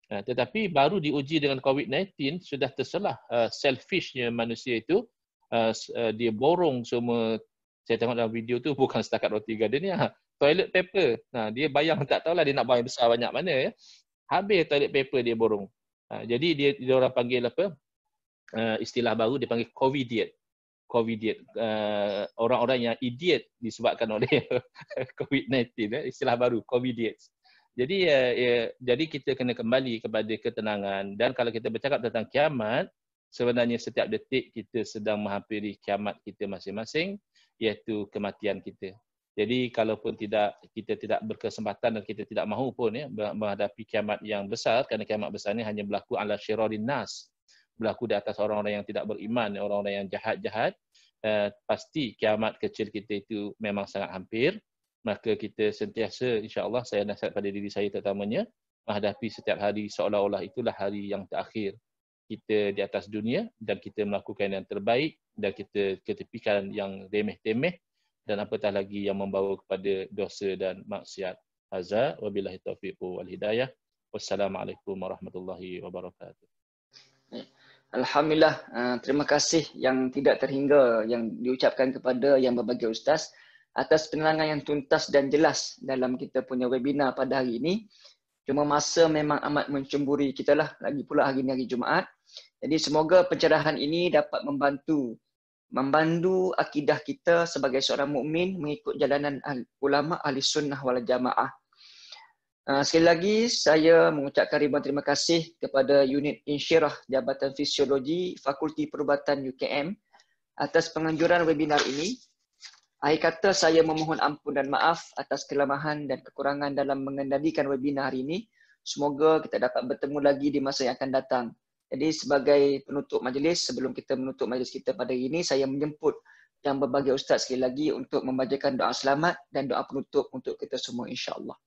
Ha, tetapi baru diuji dengan COVID-19, sudah terselah ha, selfishnya manusia itu. Ha, dia borong semua, saya tengok dalam video tu bukan setakat roti gardenia. Toilet paper, nah, dia bayang tak tahulah dia nak bayang besar banyak mana. Ya. Habis toilet paper dia borong. Jadi dia, dia orang panggil apa? istilah baru dia panggil COVIDiate. COVID uh, orang-orang yang idiot disebabkan oleh COVID-19 eh, istilah baru COVID jadi uh, uh, jadi kita kena kembali kepada ketenangan dan kalau kita bercakap tentang kiamat sebenarnya setiap detik kita sedang menghampiri kiamat kita masing-masing iaitu kematian kita jadi kalaupun tidak kita tidak berkesempatan dan kita tidak mahu pun ya menghadapi kiamat yang besar kerana kiamat besar ini hanya berlaku ala syirrin nas berlaku di atas orang-orang yang tidak beriman, orang-orang yang jahat-jahat, uh, pasti kiamat kecil kita itu memang sangat hampir. Maka kita sentiasa, insyaAllah saya nasihat pada diri saya terutamanya, menghadapi setiap hari seolah-olah itulah hari yang terakhir kita di atas dunia dan kita melakukan yang terbaik dan kita ketepikan yang remeh-temeh dan apatah lagi yang membawa kepada dosa dan maksiat. Hazza wabillahi taufiq wal hidayah. Wassalamualaikum warahmatullahi wabarakatuh. Alhamdulillah, eh, terima kasih yang tidak terhingga yang diucapkan kepada yang berbagai ustaz atas penerangan yang tuntas dan jelas dalam kita punya webinar pada hari ini. Cuma masa memang amat mencemburi kita lah, lagi pula hari ini hari Jumaat. Jadi semoga pencerahan ini dapat membantu membantu akidah kita sebagai seorang mukmin mengikut jalanan ulama ahli sunnah wal jamaah. Ah, sekali lagi saya mengucapkan ribuan terima kasih kepada unit insyirah Jabatan Fisiologi Fakulti Perubatan UKM atas penganjuran webinar ini. Akhir kata saya memohon ampun dan maaf atas kelemahan dan kekurangan dalam mengendalikan webinar hari ini. Semoga kita dapat bertemu lagi di masa yang akan datang. Jadi sebagai penutup majlis, sebelum kita menutup majlis kita pada hari ini, saya menjemput yang berbagai ustaz sekali lagi untuk membacakan doa selamat dan doa penutup untuk kita semua insyaallah.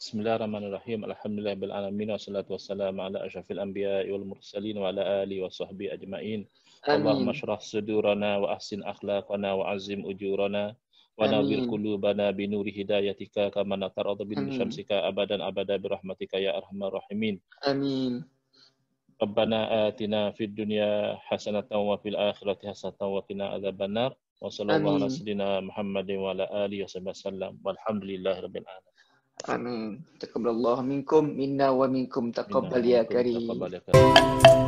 بسم الله الرحمن الرحيم الحمد لله بالعالمين والصلاة والسلام على أشرف الأنبياء والمرسلين وعلى آله وصحبه أجمعين اللهم اشرح صدورنا وأحسن أخلاقنا وعزم أجورنا ونور قلوبنا بنور هدايتك كما نترضى شمسك أبدا أبدا برحمتك يا أرحم الراحمين آمين ربنا آتنا في الدنيا حسنة وفي الآخرة حسنة وقنا عذاب النار وصلى الله على سيدنا محمد وعلى آله وصحبه وسلم والحمد لله رب العالمين Amin. Taqabbalallahu minkum minna wa minkum taqabbal ya karim. Taqabbal ya karim.